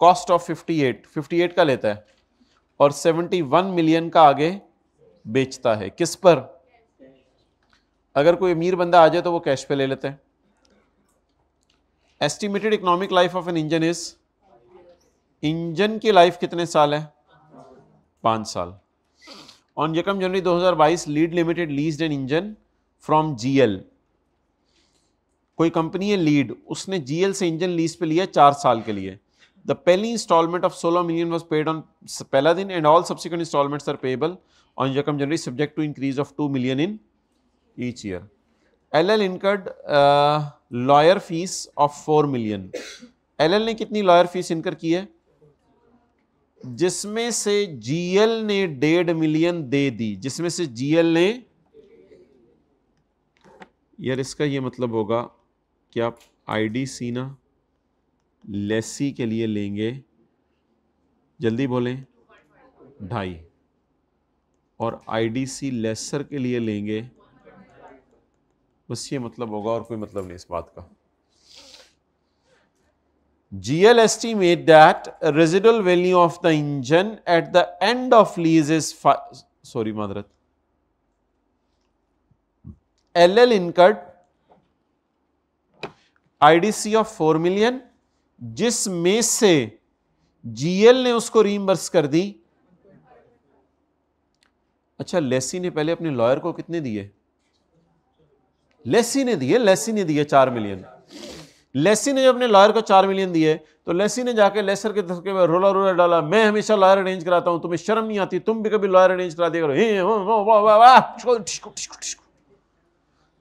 cost of 58 58 का लेता है और 71 मिलियन का आगे बेचता है किस पर अगर कोई अमीर बंदा आ जाए तो वो कैश पे ले लेते हैं estimated economic life of an engine is engine की लाइफ कितने साल है पाँच साल ऑन यकम जनवरी 2022 lead limited lease an engine from GL कोई कंपनी है लीड उसने जीएल से इंजन लीज पे लिया चार साल के लिए द पहली इंस्टॉलमेंट ऑफ सोलह मिलियन वॉज पेड ऑन पहला दिन and all subsequent instalment are payable on यकम जनरी subject to increase of two million in each year L L incurred lawyer fee of four million L L ने कितनी lawyer fees इनकर की है जिसमें से जीएल ने डेढ़ मिलियन दे दी जिसमें से जीएल ने यार इसका ये मतलब होगा कि आप आईडी सीना लेसी के लिए लेंगे जल्दी बोलें ढाई और आईडीसी लेसर के लिए लेंगे बस ये मतलब होगा और कोई मतलब नहीं इस बात का GLST made that residual value of the engine at the end of lease is sorry L L incurred IDC of four million जिसमें से जीएल ने उसको रीमबर्स कर दी अच्छा लेसी ने पहले अपने लॉयर को कितने दिए लेसी ने दिए लेसी ने दिए चार मिलियन लेसी ने जब अपने लॉयर को चार मिलियन दिए तो लेसी ने जाके लेसर के धक्के में रोला रोला डाला मैं हमेशा लॉयर अरेंज कराता हूं तुम्हें शर्म नहीं आती तुम भी कभी लॉयर अरेंज करा दिया करो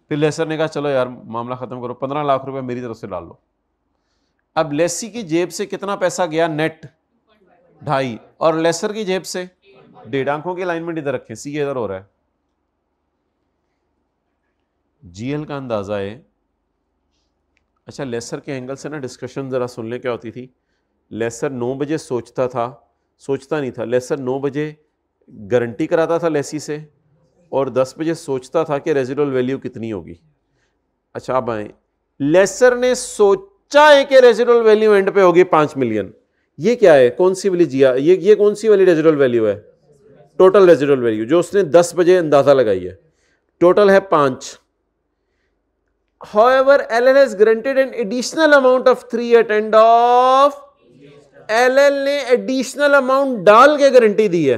फिर लेसर ने कहा चलो यार मामला ख़त्म करो पंद्रह लाख रुपए मेरी तरफ से डाल लो अब लेसी की जेब से कितना पैसा गया नेट ढाई और लेसर की जेब से डेढ़ आंखों के अलाइनमेंट इधर रखें सी इधर हो रहा है जीएल का अंदाज़ा है अच्छा लेसर के एंगल से ना डिस्कशन ज़रा सुन लें क्या होती थी लेसर नौ बजे सोचता था सोचता नहीं था लेसर नौ बजे गारंटी कराता था लेसी से और 10 बजे सोचता था कि रेजिडुअल वैल्यू कितनी होगी अच्छा आप आए लेसर ने सोचा है कि रेजिडुअल वैल्यू एंड पे होगी पांच मिलियन ये क्या है कौन सी वाली जिया ये ये कौन सी वाली रेजिडुअल वैल्यू है टोटल रेजिडुअल वैल्यू जो उसने 10 बजे अंदाज़ा लगाई है टोटल है पांच ever L L as guaranteed an additional amount of three at of L L ने एडिशनल अमाउंट डाल के गारंटी दी है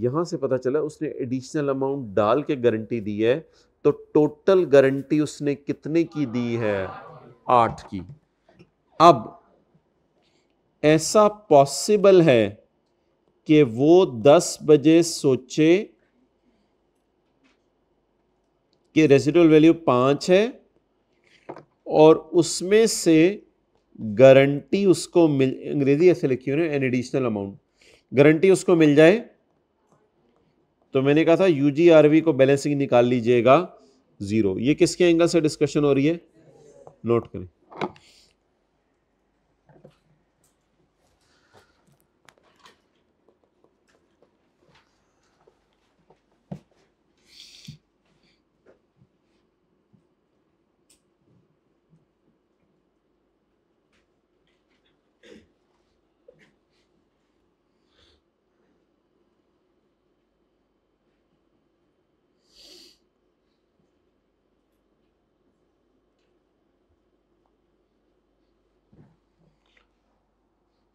यहाँ से पता चला उसने एडिशनल अमाउंट डाल के गारंटी दी है तो टोटल गारंटी उसने कितने की दी है आठ की अब ऐसा पॉसिबल है कि वो दस बजे सोचे कि रेजिडुअल वैल्यू पांच है और उसमें से गारंटी उसको मिल अंग्रेजी ऐसे लिखी हुई एन एडिशनल अमाउंट गारंटी उसको मिल जाए तो मैंने कहा था यू जी आर वी को बैलेंसिंग निकाल लीजिएगा ज़ीरो ये किसके एंगल से डिस्कशन हो रही है नोट करें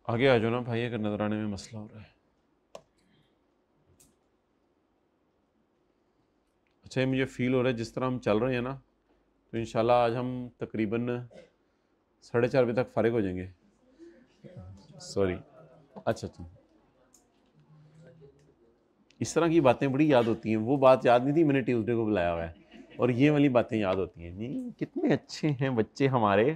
आगे आ जाओ ना भाई अगर आने में मसला हो रहा है अच्छा ये मुझे फ़ील हो रहा है जिस तरह हम चल रहे हैं ना तो इनशाला आज हम तकरीबन साढ़े चार बजे तक फ़ारिग हो जाएंगे सॉरी अच्छा अच्छा इस तरह की बातें बड़ी याद होती हैं वो बात याद नहीं थी मैंने ट्यूसडे को बुलाया हुआ है और ये वाली बातें याद होती हैं नहीं कितने अच्छे हैं बच्चे हमारे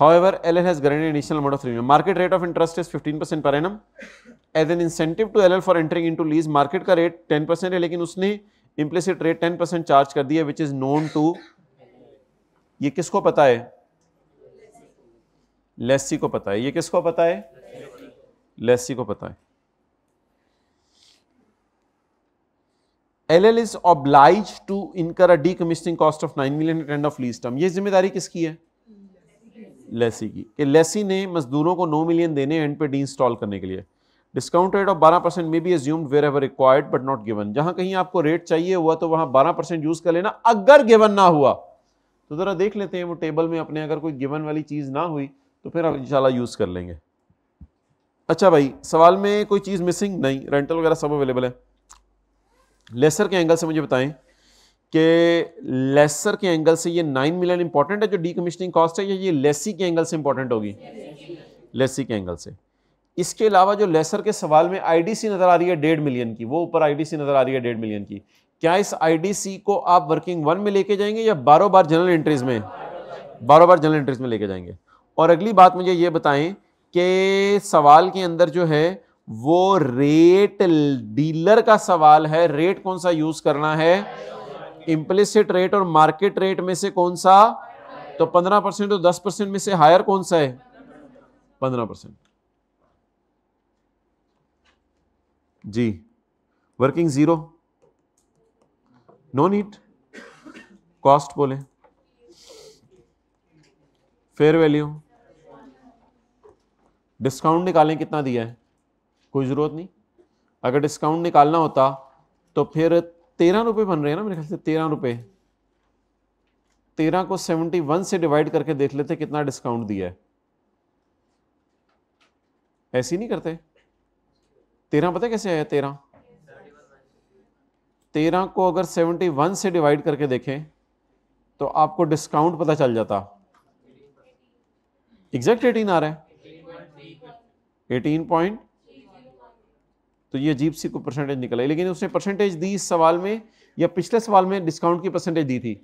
However, LL has granted additional amount of revenue. Market rate of interest is 15% per annum. As an incentive to LL for entering into lease, market ka rate 10% है लेकिन उसने implicit rate 10% charge कर दिया which is known to ये किसको पता है Lessee को पता है ये किसको पता है Lessee को पता है LL is obliged to incur a decommissioning cost of 9 million at end of lease term. Term ये जिम्मेदारी किसकी है लेसी की कि लेसी ने मजदूरों को 9 मिलियन देने एंड पे डी इंस्टॉल करने के लिए discount rate of 12 percent may be assumed wherever required but not given जहां कहीं आपको रेट चाहिए हुआ तो वहां 12 परसेंट यूज कर लेना अगर गिवन ना हुआ तो ज़रा देख लेते हैं वो टेबल में अपने अगर कोई गिवन वाली चीज़ ना हुई तो फिर आप इंशाल्लाह यूज़ कर लेंगे अच्छा भाई सवाल में कोई चीज़ मिसिंग नहीं रेंटल वगैरह सब अवेलेबल है लेसर के एंगल से मुझे बताएं कि लेसर के एंगल से ये नाइन मिलियन इंपॉर्टेंट है जो डी कमिश्निंग कॉस्ट है या ये लेसी के एंगल से इंपॉर्टेंट होगी लेसी के एंगल से इसके अलावा जो लेसर के सवाल में आईडीसी नज़र आ रही है डेढ़ मिलियन की वो ऊपर आईडीसी नज़र आ रही है डेढ़ मिलियन की क्या इस आईडीसी को आप वर्किंग वन में लेके जाएंगे या बारह बार जनरल एंट्रीज में बारह बार जनरल एंट्रीज में लेके जाएंगे और अगली बात मुझे ये बताएं कि सवाल के अंदर जो है वो रेट डीलर का सवाल है रेट कौन सा यूज़ करना है इम्प्लिसिट रेट और मार्केट रेट में से कौन सा तो पंद्रह परसेंट और दस परसेंट में से हायर कौन सा है पंद्रह परसेंट जी working zero no net cost बोले फेयर वैल्यू डिस्काउंट निकालें कितना दिया है कोई ज़रूरत नहीं अगर डिस्काउंट निकालना होता तो फिर तेरह रुपये बन रहे हैं ना मेरे ख्याल से तेरह रुपये तेरह को सेवेंटी वन से डिवाइड करके देख लेते कितना डिस्काउंट दिया है ऐसे ही नहीं करते तेरह पता कैसे आया तेरह तेरह को अगर सेवेंटी वन से डिवाइड करके देखें तो आपको डिस्काउंट पता चल जाता एग्जैक्ट एटीन आ रहा है एटीन पॉइंट तो ये अजीब सी को परसेंटेज निकल आई लेकिन उसने परसेंटेज दी इस सवाल में या पिछले सवाल में डिस्काउंट की परसेंटेज दी थी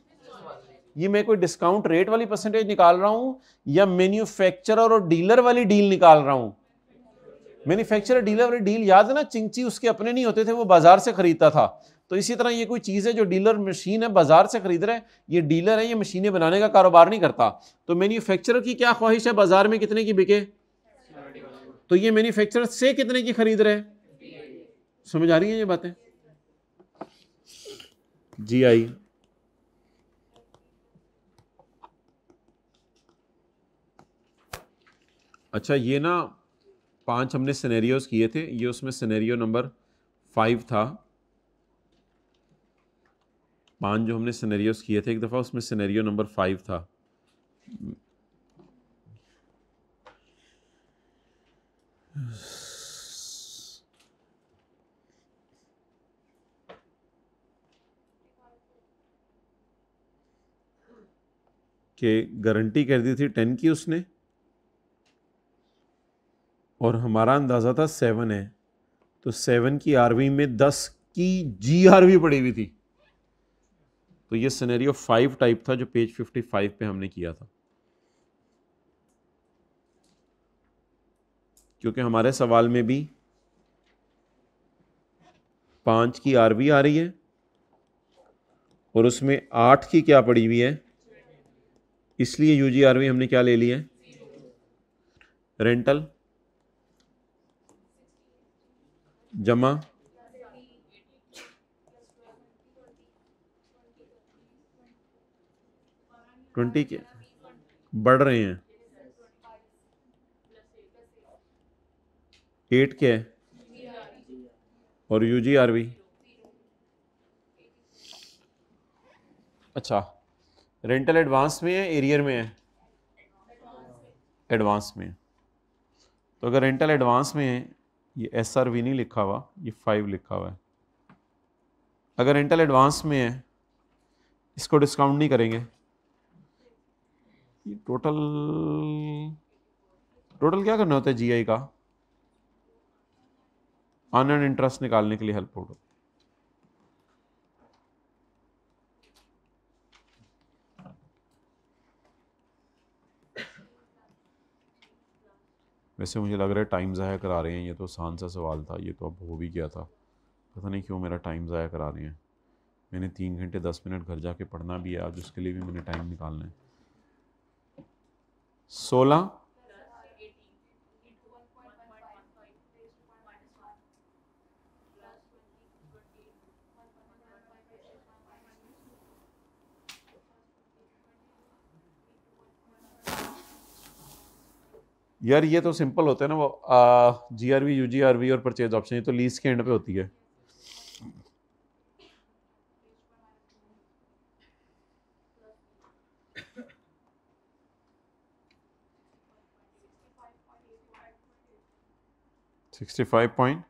ये मैं कोई डिस्काउंट रेट वाली परसेंटेज निकाल रहा हूँ या मैन्युफैक्चरर और डीलर वाली डील निकाल रहा हूँ मैन्युफैक्चरर डीलर वाली डील याद है ना चिंची उसके अपने नहीं होते थे वो बाजार से खरीदता था तो इसी तरह ये कोई चीज़ है जो डीलर मशीन है बाजार से खरीद रहे हैं ये डीलर है ये मशीनें बनाने का कारोबार नहीं करता तो मैन्युफैक्चरर की क्या ख्वाहिश है बाजार में कितने की बिके तो ये मैन्युफैक्चरर से कितने की खरीद रहे हैं समझ आ रही है ये बातें जी आई अच्छा ये ना पांच हमने सिनेरियोस किए थे ये उसमें सिनेरियो नंबर फाइव था पांच जो हमने सिनेरियोस किए थे एक दफ़ा उसमें सिनेरियो नंबर फाइव था Yes. कि गारंटी कर दी थी टेन की उसने और हमारा अंदाज़ा था सेवन है तो सेवन की आरवी में दस की जी आरवी पड़ी हुई थी तो ये सिनेरियो फाइव टाइप था जो पेज फिफ्टी फाइव पे हमने किया था क्योंकि हमारे सवाल में भी पांच की आरवी आ रही है और उसमें आठ की क्या पड़ी हुई है इसलिए यू जी आर वी हमने क्या ले लिया है रेंटल जमा ट्वेंटी के बढ़ रहे हैं एट के और यू जी आर वी अच्छा रेंटल एडवांस में है एरियर में है एडवांस में है तो अगर रेंटल एडवांस में है ये एस आर वी नहीं लिखा हुआ ये फाइव लिखा हुआ है अगर रेंटल एडवांस में है इसको डिस्काउंट नहीं करेंगे ये टोटल टोटल क्या करना होता है जीआई का अन इंटरेस्ट निकालने के लिए हेल्प होगा होता है वैसे मुझे लग रहा है टाइम ज़ाया करा रहे हैं ये तो आसान सा सवाल था ये तो अब हो भी गया था पता नहीं क्यों मेरा टाइम ज़ाया करा रहे हैं मैंने तीन घंटे दस मिनट घर जाके पढ़ना भी है आज उसके लिए भी मैंने टाइम निकालना है सोलह यार ये तो सिंपल होते हैं ना वो G R V U G R V और परचेज ऑप्शन ये तो लीज के एंड पे होती है sixty five point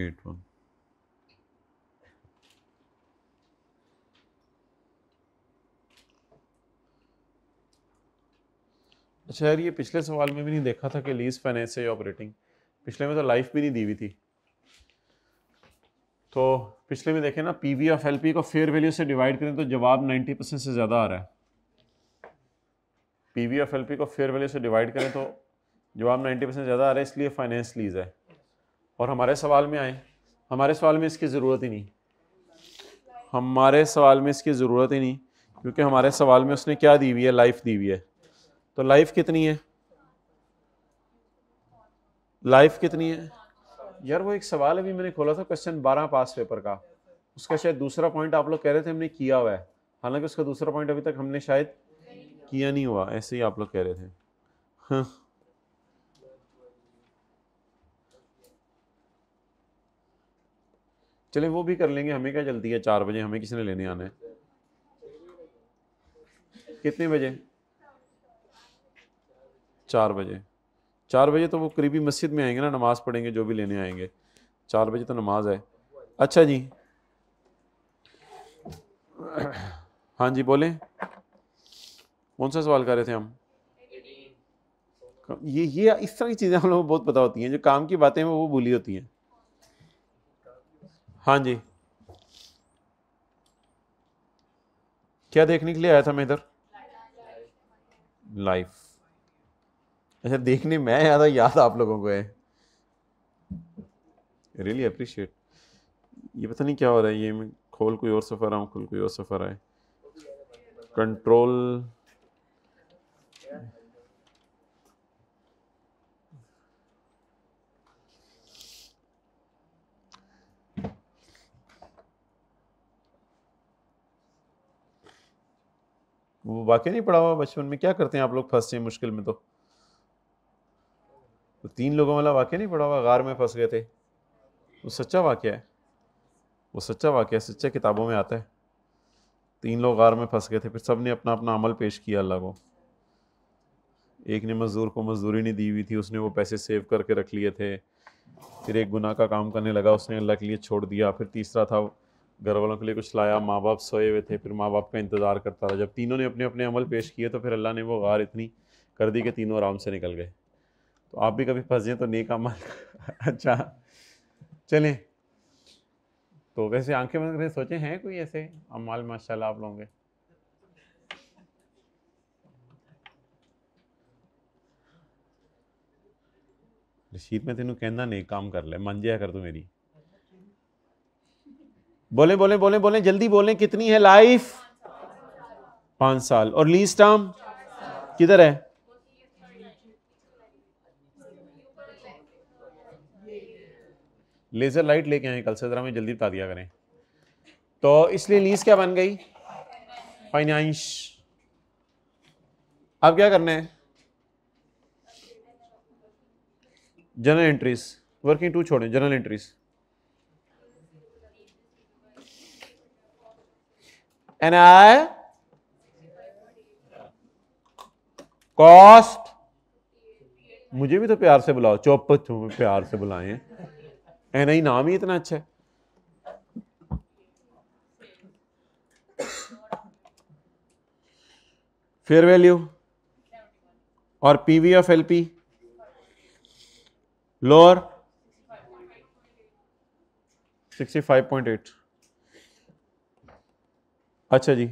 eight one अच्छा यार ये पिछले सवाल में भी नहीं देखा था कि लीज फाइनेंस या ऑपरेटिंग पिछले में तो लाइफ भी नहीं दी हुई थी तो पिछले में देखें ना P V of L P को फेयर वैल्यू से डिवाइड करें तो जवाब नाइन्टी परसेंट से ज़्यादा आ रहा है P V of L P को फेयर वैल्यू से डिवाइड करें तो जवाब नाइन्टी परसेंट ज़्यादा आ रहा है इसलिए फाइनेंस लीज है और हमारे सवाल में आए हमारे सवाल में इसकी ज़रूरत ही नहीं हमारे सवाल में इसकी ज़रूरत ही नहीं क्योंकि हमारे सवाल में उसने क्या दी हुई है लाइफ दी हुई है तो लाइफ कितनी है लाइफ कितनी है यार वो एक सवाल अभी मैंने खोला था क्वेश्चन बारह पास पेपर का उसका शायद दूसरा पॉइंट आप लोग कह रहे थे हमने किया हुआ है हालांकि उसका दूसरा पॉइंट अभी तक हमने शायद किया नहीं हुआ ऐसे ही आप लोग कह रहे थे चले हाँ। चलें वो भी कर लेंगे हमें क्या जल्दी है चार बजे हमें किसी ने लेने आना है कितने बजे चार बजे चार बजे तो वो करीबी मस्जिद में आएंगे ना नमाज़ पढ़ेंगे जो भी लेने आएंगे चार बजे तो नमाज है अच्छा जी हाँ जी बोलें कौन सा सवाल कर रहे थे हम ये ये इस तरह की चीज़ें हम लोगों को बहुत पता होती हैं जो काम की बातें हैं वो भूली होती हैं हाँ जी क्या देखने के लिए आया था मैं इधर लाइफ अच्छा देखने मैं याद है याद आप लोगों को है रियली अप्रिशिएट ये पता नहीं क्या हो रहा है ये मैं खोल कोई और सफ़र आऊँ खोल कोई और सफ़र आए कंट्रोल वो वाकई नहीं पढ़ा हुआ बचपन में क्या करते हैं आप लोग फंसते हैं मुश्किल में तो तो तीन लोगों वाला वाक्य नहीं पढ़ा हुआ गार में फंस गए थे वो सच्चा वाक्य है वो सच्चा वाक्य है सच्चा किताबों में आता है तीन लोग गार में फंस गए थे फिर सब ने अपना अपना अमल पेश किया अल्लाह को एक ने मज़दूर को मजदूरी नहीं दी हुई थी उसने वो पैसे सेव करके रख लिए थे फिर एक गुनाह का काम करने लगा उसने अल्लाह के लिए छोड़ दिया फिर तीसरा था घर वालों के लिए कुछ लाया माँ बाप सोए हुए थे फिर माँ बाप का इंतज़ार करता रहा जब तीनों ने अपने अपने अमल पेश किए तो फिर अल्लाह ने वो गार इतनी कर दी कि तीनों आराम से निकल गए तो आप भी कभी फंसें तो नेक अमल अच्छा चलें तो वैसे आंखें बंद करके सोचे हैं कोई ऐसे अमाल माशाल्लाह आप लोगे रशीद में तेन कहना नेक काम कर ले मन जाया कर तू मेरी बोले बोले बोले बोले जल्दी बोले कितनी है लाइफ पांच साल और लीज टर्म किधर है लेज़र लाइट लेके आए कल से ज़रा मैं जल्दी बता दिया करें तो इसलिए लीज क्या बन गई फाइनेंश अब क्या करना है जनरल एंट्रीज वर्किंग टू छोड़ें journal entries N I cost मुझे भी तो प्यार से बुलाओ चौपत प्यार से बुलाएं एन आई नाम ही इतना अच्छा है फेयर वैल्यू और पीवी ऑफ एलपी लोअर 65.8 अच्छा जी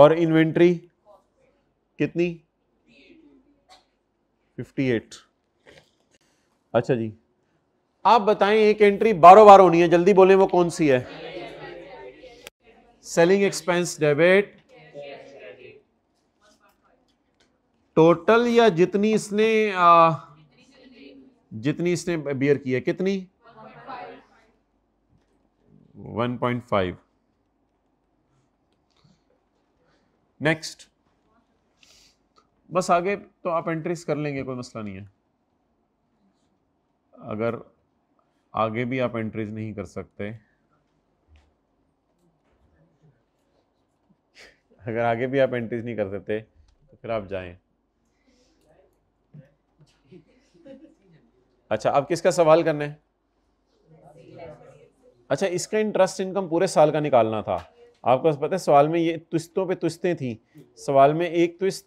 और इन्वेंट्री कितनी 58 अच्छा जी आप बताएं एक एंट्री बारो बार होनी है जल्दी बोलें वो कौन सी है सेलिंग एक्सपेंस डेबिट टोटल या जितनी इसने आ, जितनी इसने बियर की है कितनी 1.5 नेक्स्ट बस आगे तो आप एंट्रीज कर लेंगे कोई मसला नहीं है अगर आगे भी आप एंट्रीज नहीं कर सकते अगर आगे भी आप एंट्रीज नहीं कर सकते तो फिर आप जाएं अच्छा आप किसका सवाल करना है अच्छा इसका इंटरेस्ट इनकम पूरे साल का निकालना था आपको पता है सवाल में ये तुस्तों पे तुस्तें थी सवाल में एक तुस्त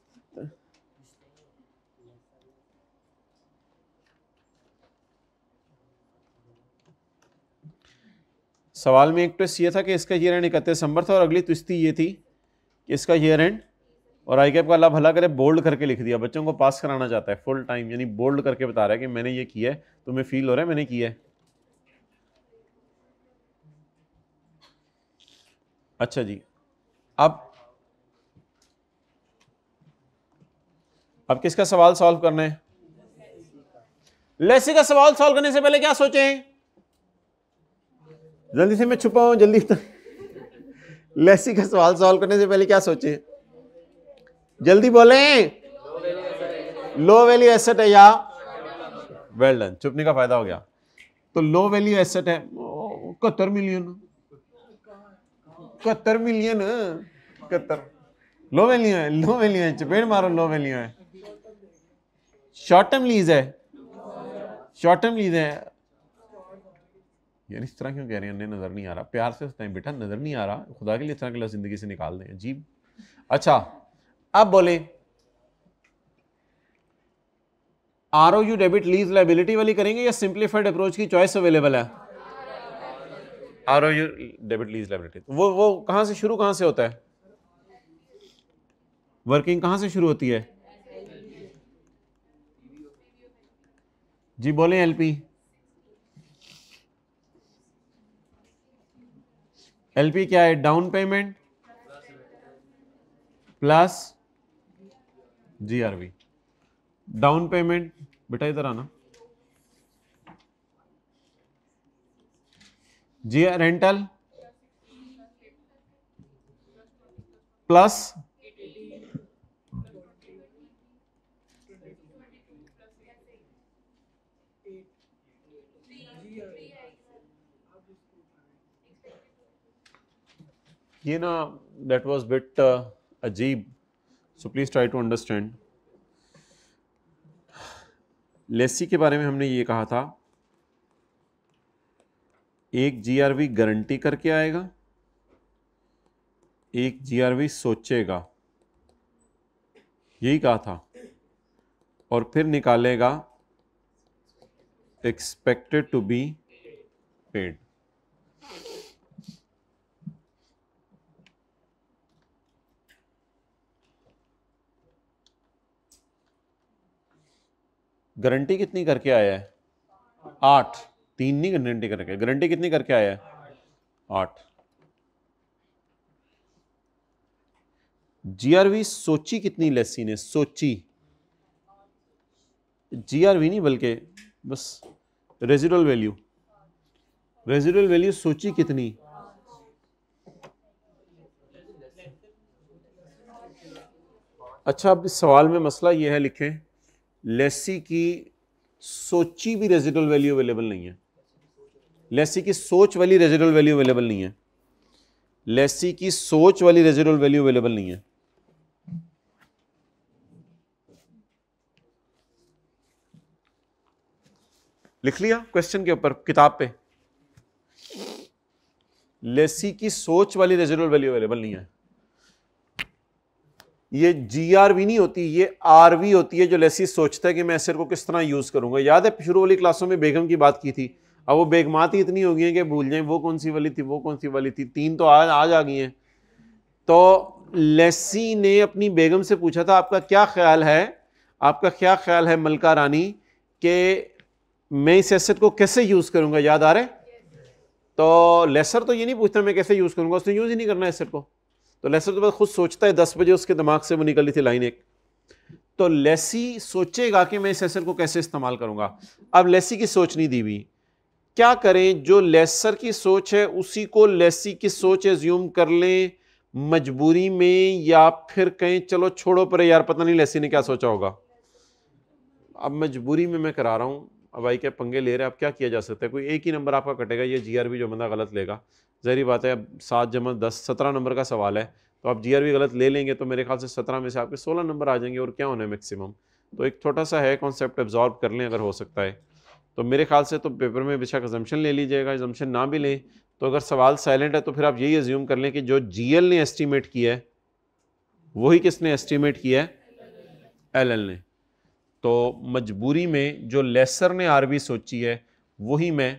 सवाल में एक ट्विस्ट ये था कि इसका ईयर एंड इकतीस दिसंबर था और अगली ट्विस्ती ये थी कि इसका ईयर एंड और आई कैप का अल्लाह भला करे बोल्ड करके लिख दिया बच्चों को पास कराना चाहता है फुल टाइम यानी बोल्ड करके बता रहा है कि मैंने ये किया है तुम्हें फील हो रहा है मैंने किया है अच्छा जी अब अब किसका सवाल सॉल्व करना है लेसी का सवाल सॉल्व करने से पहले क्या सोचें जल्दी से मैं छुपा छुपाऊँ जल्दी तो लेसी का सवाल सॉल्व करने से पहले क्या सोचे जल्दी बोले लो वैल्यू एसेट है या वेल डन छुपने का फायदा हो गया तो लो वैल्यू एसेट है कतर मिलियन कतर मिलियन कतर लो वैल्यू है लो वैल्यू है चपेट मारो लो वैल्यू है शॉर्ट टर्म लीज है शॉर्ट टर्म लीज है यानी इस तरह क्यों कह रहे हैं नज़र नहीं आ रहा प्यार से उस टाइम बेटा नज़र नहीं आ रहा खुदा के लिए इस तरह के लफ्ज़ ज़िंदगी से निकाल दें अजीब अच्छा अब बोले R O U debit lease liability वाली करेंगे या सिंप्लीफाइड अप्रोच की चॉइस अवेलेबल है R O U debit lease liability तो वो वो कहाँ से शुरू कहाँ से होता है वर्किंग कहाँ से शुरू होती है जी बोले एलपी एलपी क्या है down payment plus GRV down payment बेटा इधर आना जी रेंटल प्लस ये ना देट वॉज बिट अजीब so please try to understand lessee के बारे में हमने ये कहा था एक जीआरवी गारंटी करके आएगा एक जीआरवी सोचेगा यही कहा था और फिर निकालेगा expected to be paid guarantee कितनी करके आया है आठ तीन नहीं गारंटी करके गारंटी कितनी करके आया है आठ जीआरवी सोची कितनी लेसी ने सोची जीआरवी नहीं बल्कि बस रेजिडल वैल्यू रेजिडल वैल्यू सोची कितनी अच्छा अब इस सवाल में मसला यह है लिखें लेसी की सोची भी रेजिडल वैल्यू अवेलेबल नहीं है लेसी की सोच वाली रेजिडल वैल्यू अवेलेबल नहीं है लेसी की सोच वाली रेजिडल वैल्यू अवेलेबल नहीं है लिख लिया क्वेश्चन के ऊपर किताब पे लेसी की सोच वाली रेजिडल वैल्यू अवेलेबल नहीं है ये जी आर वी नहीं होती ये आर वी होती है जो लेसी सोचता है कि मैं सिर को किस तरह यूज़ करूँगा याद है शुरू वाली क्लासों में बेगम की बात की थी अब वो बेगमात ही इतनी हो गई हैं कि भूल जाएं वो कौन सी वाली थी वो कौन सी वाली थी तीन तो आज आज आ गई हैं तो लेसी ने अपनी बेगम से पूछा था आपका क्या ख्याल है आपका क्या ख्याल है मलका रानी कि मैं इस एसेट को कैसे यूज़ करूँगा याद आ रहा है तो लेसर तो ये नहीं पूछता मैं कैसे यूज़ करूँगा उसने यूज़ ही नहीं करना एसेट को तो लेसर तो बाद खुद सोचता है दस बजे उसके दिमाग से वो निकली थी लाइन एक तो लेसी सोचेगा कि मैं इस एसर को कैसे इस्तेमाल करूँगा अब लेसी की सोच नहीं दी हुई क्या करें जो लेसर की सोच है उसी को लेसी की सोच एज्यूम कर लें मजबूरी में या फिर कहें चलो छोड़ो पर यार पता नहीं लेसी ने क्या सोचा होगा अब मजबूरी में मैं करा रहा हूँ अब भाई के पंगे ले रहे हैं आप क्या किया जा सकता है कोई एक ही नंबर आपका कटेगा ये जीआरबी जो बंदा गलत लेगा जहरी बात है अब सात जमा दस सत्रह नंबर का सवाल है तो आप जीआरबी गलत ले लेंगे तो मेरे ख्याल से सत्रह में से आपके सोलह नंबर आ जाएंगे और क्या होना है मैक्सिमम तो एक छोटा सा है कॉन्सेप्ट एब्जॉर्ब कर लें अगर हो सकता है तो मेरे ख्याल से तो पेपर में बेशक एजम्पन ले लीजिएगा एजम्पन ना भी लें तो अगर सवाल साइलेंट है तो फिर आप यही एज्यूम कर लें कि जो एल ने एस्टिमेट किया है वही किसने एस्टिमेट किया है एल ने तो मजबूरी में जो लेसर ने आरबी सोची है वही मैं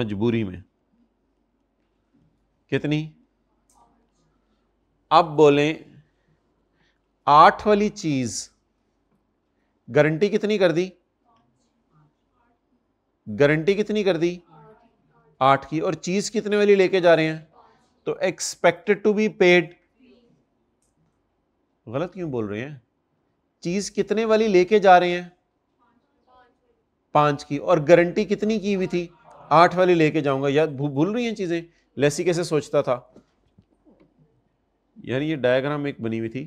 मजबूरी में कितनी अब बोलें आठ वाली चीज गारंटी कितनी कर दी गारंटी कितनी कर दी आठ की और चीज कितने वाली लेके जा रहे हैं तो एक्सपेक्टेड टू बी पेड गलत क्यों बोल रहे हैं चीज़ कितने वाली लेके जा रहे हैं पांच की और गारंटी कितनी की हुई थी आठ वाली लेके जाऊंगा यार भूल रही हैं चीज़ें लेसी कैसे सोचता था यार ये डायग्राम एक बनी हुई थी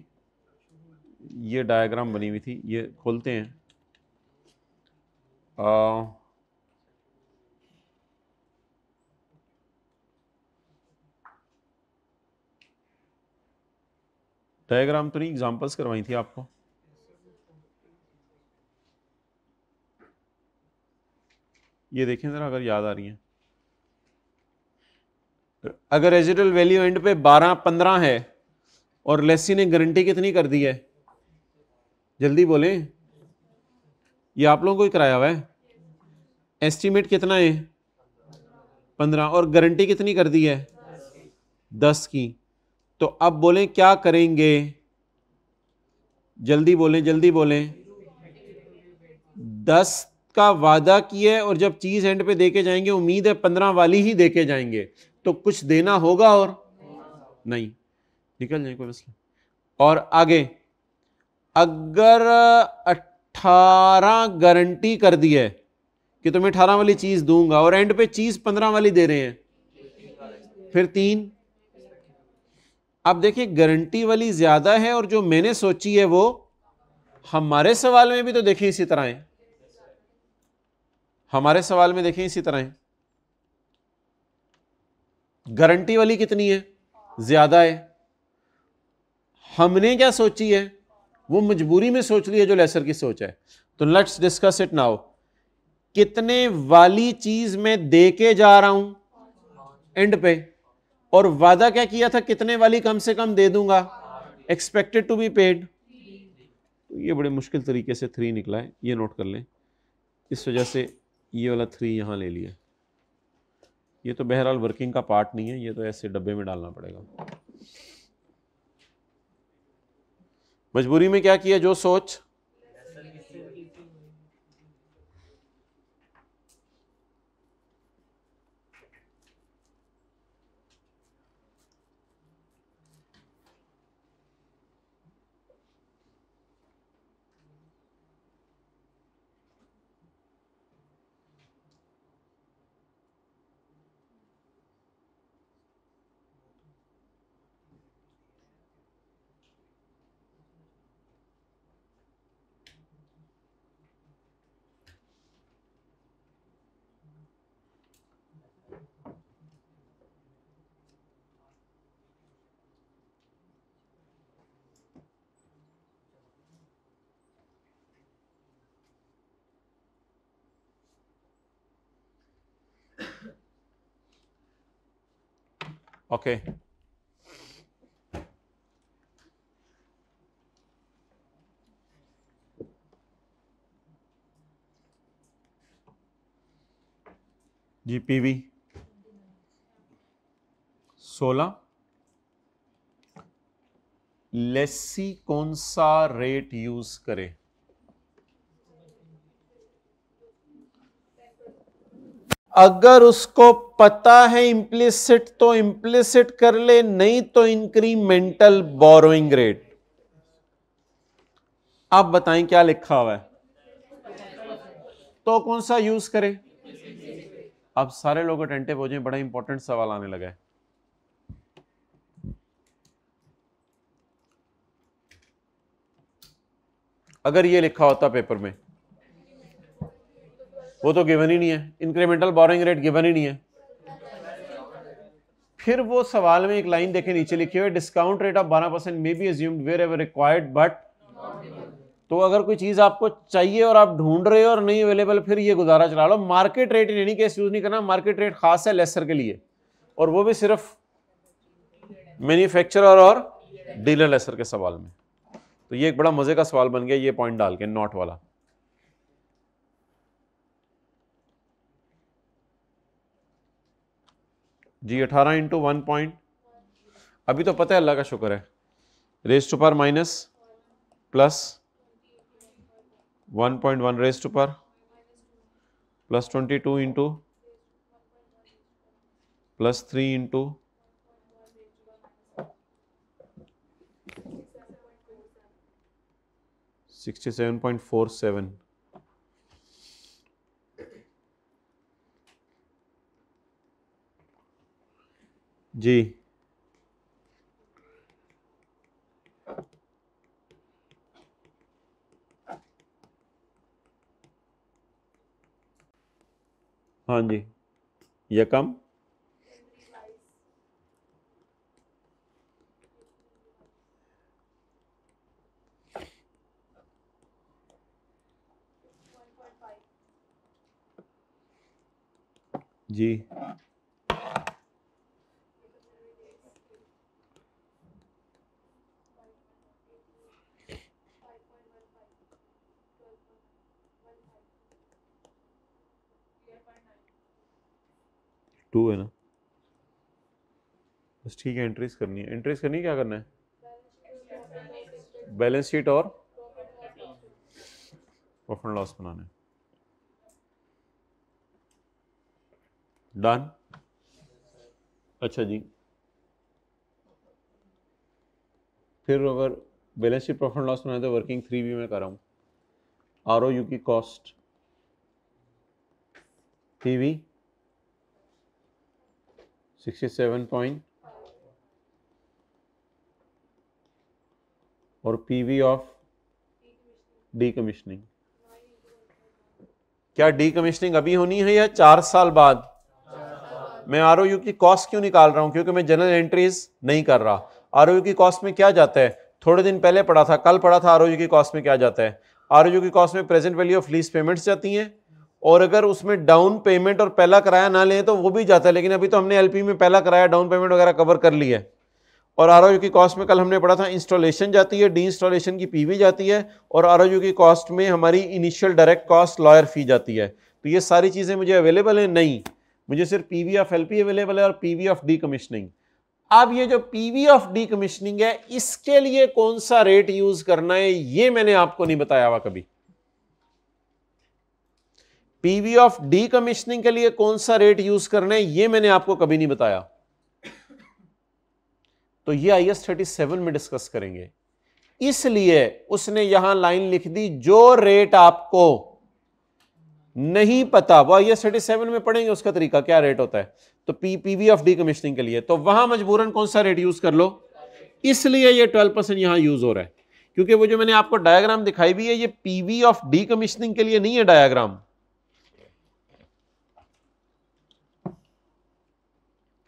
ये डायग्राम बनी हुई थी ये खोलते हैं आ, डायग्राम तो नहीं एग्जांपल्स करवाई थी आपको ये देखें ज़रा अगर याद आ रही हैं अगर रेजिडल वैल्यू एंड पे 12 15 है और लेसी ने गारंटी कितनी कर दी है जल्दी बोले ये आप लोगों को ही कराया हुआ है एस्टीमेट कितना है पंद्रह और गारंटी कितनी कर दी है दस की तो अब बोले क्या करेंगे जल्दी बोलें जल्दी बोलें दस का वादा किया है और जब चीज़ एंड पे देके जाएंगे उम्मीद है पंद्रह वाली ही देके जाएंगे तो कुछ देना होगा और नहीं निकल जाए कोई मसला और आगे अगर अट्ठारह गारंटी कर दी है कि तुम्हें तो अठारह वाली चीज़ दूंगा और एंड पे चीज़ पंद्रह वाली दे रहे हैं फिर तीन आप देखिए गारंटी वाली ज़्यादा है और जो मैंने सोची है वो हमारे सवाल में भी तो देखें इसी तरह है हमारे सवाल में देखें इसी तरह गारंटी वाली कितनी है ज़्यादा है हमने क्या सोची है वो मजबूरी में सोच ली है जो लेसर की सोच है तो लेट्स डिस्कस इट नाउ कितने वाली चीज में दे के जा रहा हूं एंड पे और वादा क्या किया था कितने वाली कम से कम दे दूंगा एक्सपेक्टेड टू बी पेड ये बड़े मुश्किल तरीके से थ्री निकला है ये नोट कर लें इस वजह से ये वाला थ्री यहाँ ले लिया ये तो बहरहाल वर्किंग का पार्ट नहीं है ये तो ऐसे डब्बे में डालना पड़ेगा मजबूरी में क्या किया जो सोच Okay. जीपीवी सोलह लेस्सी कौन सा रेट यूज करे अगर उसको पता है इम्प्लिसिट तो इम्प्लिसिट कर ले नहीं तो इंक्रीमेंटल बोरोइंग रेट आप बताएं क्या लिखा हुआ है तो कौन सा यूज करें अब सारे लोग अटेंटिव हो जाए बड़ा इंपॉर्टेंट सवाल आने लगा है अगर ये लिखा होता पेपर में वो तो गिवन ही नहीं है इंक्रीमेंटल बोरिंग रेट गिवन ही नहीं है फिर वो सवाल में एक लाइन देखे नीचे लिखी हुई डिस्काउंट रेट ऑफ बारह percent may be assumed wherever required but तो अगर कोई चीज़ आपको चाहिए और आप ढूंढ रहे हो और नहीं अवेलेबल फिर ये गुजारा चला लो market rate in any case use नहीं करना मार्केट रेट खास है लेसर के लिए और वो भी सिर्फ मैन्युफैक्चरर और डीलर लेसर के सवाल में तो ये एक बड़ा मज़े का सवाल बन गया ये पॉइंट डाल के नॉट वाला जी अठारह इंटू वन पॉइंट अभी तो पता है अल्लाह का शुक्र है रेस टू पर minus plus one point one raise to पर plus twenty two into plus three into sixty seven point four seven जी हाँ जी यकम जी टू है ना बस ठीक है एंट्रीज करनी है एंट्रीज करनी क्या करना है बैलेंस शीट और प्रॉफिट लॉस बनाने डन अच्छा जी फिर अगर बैलेंस शीट प्रॉफिट लॉस बनाए तो वर्किंग थ्री भी मैं कर रहा हूँ आर की cost P sixty seven point और पीवी ऑफ डीकमिशनिंग क्या डीकमिशनिंग अभी होनी है या चार साल बाद मैं आर की कॉस्ट क्यों निकाल रहा हूं क्योंकि मैं जनरल एंट्रीज नहीं कर रहा आर की कॉस्ट में क्या जाता है थोड़े दिन पहले पढ़ा था कल पढ़ा था आर की कॉस्ट में क्या जाता है आर की कॉस्ट में present value of lease payments जाती हैं और अगर उसमें डाउन पेमेंट और पहला किराया ना लें तो वो भी जाता है लेकिन अभी तो हमने एल में पहला किराया डाउन पेमेंट वगैरह कवर कर लिया है और आर की कॉस्ट में कल हमने पढ़ा था इंस्टॉलेशन जाती है डी इंस्टॉलेशन की पीवी जाती है और आर की कॉस्ट में हमारी initial direct cost lawyer fee जाती है तो ये सारी चीज़ें मुझे अवेलेबल हैं नहीं मुझे सिर्फ P V of L P available है और P V of decommissioning अब ये जो P V of decommissioning है इसके लिए कौन सा रेट यूज़ करना है ये मैंने आपको नहीं बताया हुआ कभी पीवी ऑफ डी कमीशनिंग के लिए कौन सा रेट यूज करना है ये मैंने आपको कभी नहीं बताया तो ये आई एस थर्टी सेवन में डिस्कस करेंगे इसलिए उसने यहां लाइन लिख दी जो रेट आपको नहीं पता वो आई एस थर्टी सेवन में पढ़ेंगे उसका तरीका क्या रेट होता है तो P PV of decommissioning के लिए तो वहां मजबूरन कौन सा रेट यूज कर लो इसलिए ये ट्वेल्व परसेंट यहां यूज हो रहा है क्योंकि वो जो मैंने आपको डायग्राम दिखाई भी है ये पीवी ऑफ डी कमीशनिंग के लिए नहीं है डायग्राम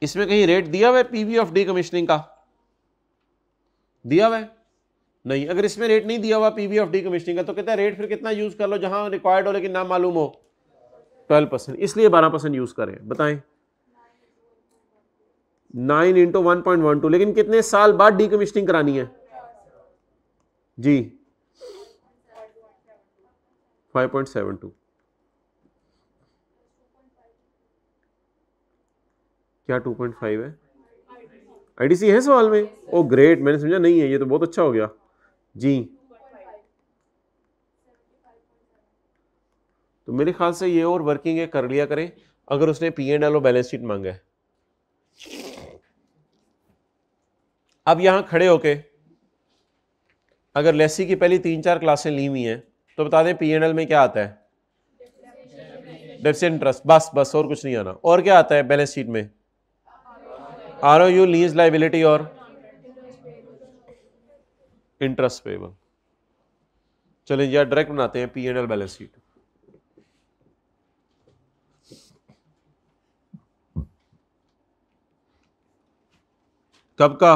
इसमें कहीं रेट दिया हुआ है पीवी ऑफ डी कमिश्निंग का दिया हुआ है नहीं अगर इसमें रेट नहीं दिया हुआ पीवी ऑफ डी कमिश्निंग का तो कहते हैं रेट फिर कितना यूज कर लो जहां रिक्वायर्ड हो लेकिन ना मालूम हो ट्वेल्व परसेंट इसलिए बारह परसेंट यूज करें बताएं nine into one point one two लेकिन कितने साल बाद डी कमिश्निंग करानी है जी फाइव पॉइंट सेवन टू क्या 2.5 है आईडीसी है सवाल में ओ oh, ग्रेट मैंने समझा नहीं है ये तो बहुत अच्छा हो गया जी तो मेरे ख्याल से ये और वर्किंग है कर लिया करें अगर उसने पी एंड एल और बैलेंस शीट मांगा है अब यहां खड़े होके अगर लेसी की पहली तीन चार क्लासें ली हुई हैं तो बता दें पी एंड एल में क्या आता है डेफिसिट इंटरेस्ट बस बस और कुछ नहीं आना और क्या आता है बैलेंस शीट में R O U lease liability और इंटरेस्ट पेबल चले यह डायरेक्ट बनाते हैं P and L balance sheet कब का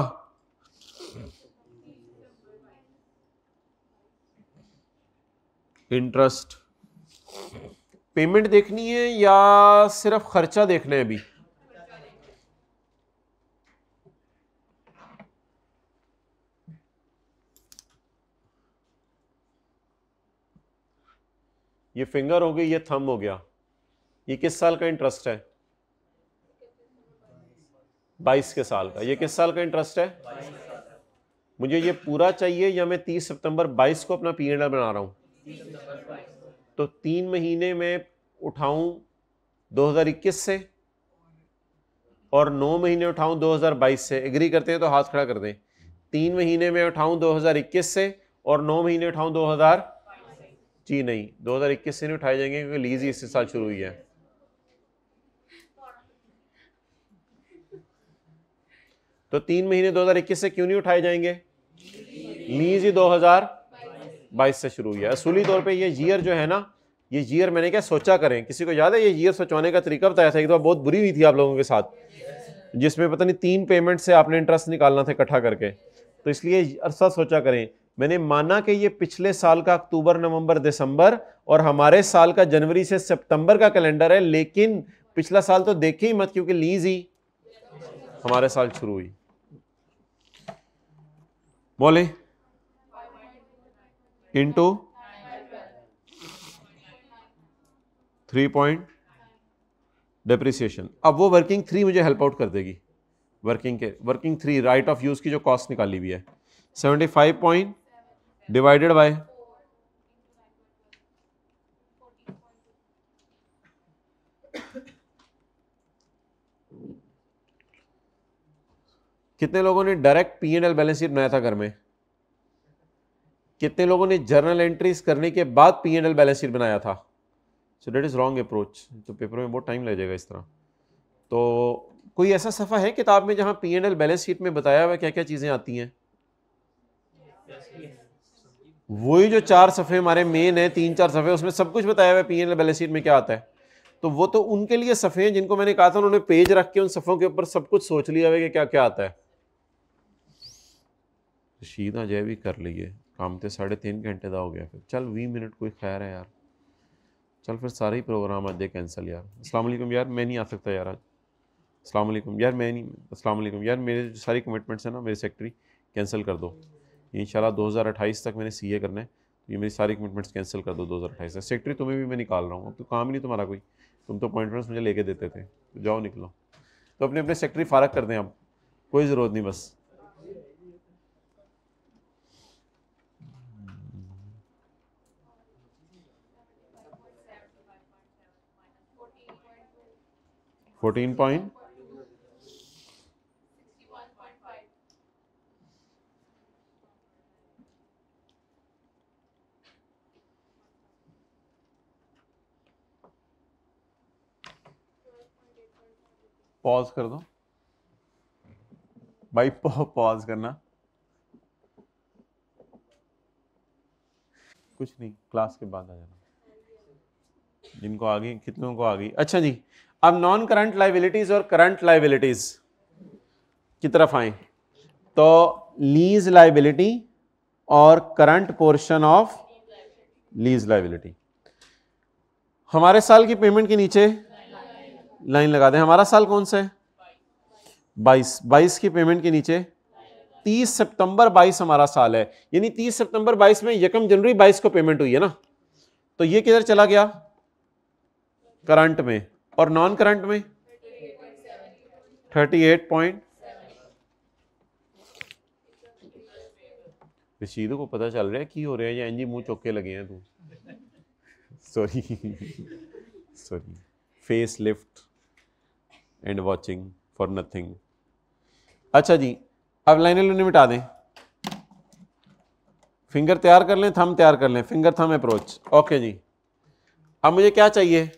इंटरेस्ट पेमेंट देखनी है या सिर्फ खर्चा देखना है अभी ये फिंगर हो गई ये थम हो गया ये किस साल का इंटरेस्ट है बाईस के साल का ये किस साल का इंटरेस्ट है मुझे ये पूरा चाहिए या मैं तीस सितंबर बाईस को अपना पीरियड बना रहा हूँ तो तीन महीने में उठाऊं 2021 से और नौ महीने उठाऊं 2022 से एग्री करते हैं तो हाथ खड़ा कर दें तीन महीने में उठाऊं 2021 से और नौ महीने उठाऊं जी नहीं 2021 से नहीं उठाए जाएंगे क्योंकि लीज ही इसी साल शुरू हुई है तो तीन महीने 2021 से क्यों नहीं उठाए जाएंगे लीज ही 2022 से शुरू हुई है असूली तौर पे ये ईयर जो है ना ये ईयर मैंने क्या सोचा करें किसी को याद है ये ईयर सोचाने का तरीका बताया था एक बहुत बुरी हुई थी आप लोगों के साथ जिसमें पता नहीं तीन पेमेंट से आपने इंटरेस्ट निकालना था इकट्ठा करके तो इसलिए अरसा सोचा करें मैंने माना कि ये पिछले साल का अक्टूबर नवंबर दिसंबर और हमारे साल का जनवरी से सितंबर का कैलेंडर है लेकिन पिछला साल तो देखे ही मत क्योंकि लीज ही हमारे साल शुरू हुई बोले इंटू थ्री पॉइंट डेप्रिसिएशन अब वो वर्किंग थ्री मुझे हेल्प आउट कर देगी वर्किंग के working three right of use की जो कॉस्ट निकाली हुई है seventy five point divided by कितने लोगों ने direct P L balance sheet बनाया था घर में कितने लोगों ने जर्नल एंट्रीज करने के बाद P and L balance sheet बनाया था so that is wrong approach तो पेपर में बहुत टाइम लग जाएगा इस तरह तो कोई ऐसा सफ़ा है किताब में जहां P and L balance sheet में बताया हुआ क्या क्या चीज़ें आती हैं वही जो चार सफ़े हमारे मेन है तीन चार सफ़े उसमें सब कुछ बताया हुआ है पी एन बैलेंस शीट में क्या आता है तो वो तो उनके लिए सफ़े हैं जिनको मैंने कहा था उन्होंने पेज रख के उन सफ़ों के ऊपर सब कुछ सोच लिया हुआ है कि क्या क्या आता है रशीद जाए भी कर लिए काम तो साढ़े तीन घंटे का हो गया फिर चल वी मिनट कोई खैर है यार चल फिर सारे ही प्रोग्राम आज कैंसिल यार असलम यार मैं नहीं आ सकता यार आज असलम यार मैं नहीं असलम यार मेरे सारी कमिटमेंट्स हैं ना मेरे सेक्रेटरी कैंसिल कर दो इन शाला तक मैंने सी ए करना है तो ये मेरी सारी कमिटमेंट्स कैंसिल कर दो 2028 तक सेक्रेटरी तुम्हें भी मैं निकाल रहा हूँ अब तो काम ही नहीं तुम्हारा कोई तुम तो अपॉइंटमेंट्स मुझे लेके देते थे तो जाओ निकलो तो अपने अपने सेक्रेटरी फारग कर दें आप कोई ज़रूरत नहीं बस फोर्टीन पॉइंट पॉज कर दो भाई पॉज करना कुछ नहीं क्लास के बाद आ जाना जिनको आ गई कितनों को आ गई अच्छा जी अब नॉन करंट लाइबिलिटीज और करंट लाइबिलिटीज की तरफ आए तो लीज लाइबिलिटी और current portion of lease liability हमारे साल की पेमेंट के नीचे लाइन लगा दें हमारा साल कौन सा है बाईस बाईस की पेमेंट के नीचे तीस सितंबर बाईस हमारा साल है यानी तीस सितंबर बाईस में यकम जनवरी बाईस को पेमेंट हुई है ना तो ये किधर चला गया करंट में और नॉन करंट में थर्टी एट पॉइंट रशीद को पता चल रहा है की हो रहा है या एनजी मुंह चौके लगे हैं तू sorry sorry face lift and watching for nothing अच्छा जी अब लाइनें लुने मिटा दें फिंगर तैयार कर लें थम तैयार कर लें फिंगर थम अप्रोच ओके जी अब मुझे क्या चाहिए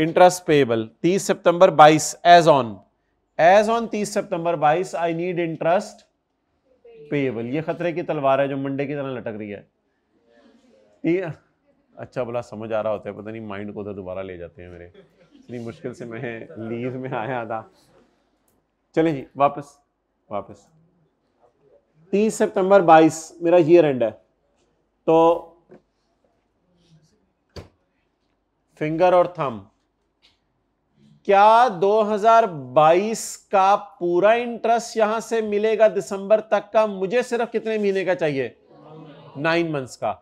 इंटरेस्ट पेबल 30 सितंबर 22 एज ऑन एज ऑन 30 सितंबर 22 आई नीड इंटरेस्ट पेबल ये खतरे की तलवार है जो मंडे की तरह लटक रही है अच्छा बोला समझ आ रहा होता है पता नहीं माइंड को तो दोबारा ले जाते हैं मेरे इतनी मुश्किल से मैं लीज में आया था चले जी वापस वापस तीस सितंबर बाईस मेरा ईयर एंड है तो फिंगर और थम क्या 2022 का पूरा इंटरेस्ट यहां से मिलेगा दिसंबर तक का मुझे सिर्फ कितने महीने का चाहिए नाइन मंथ्स का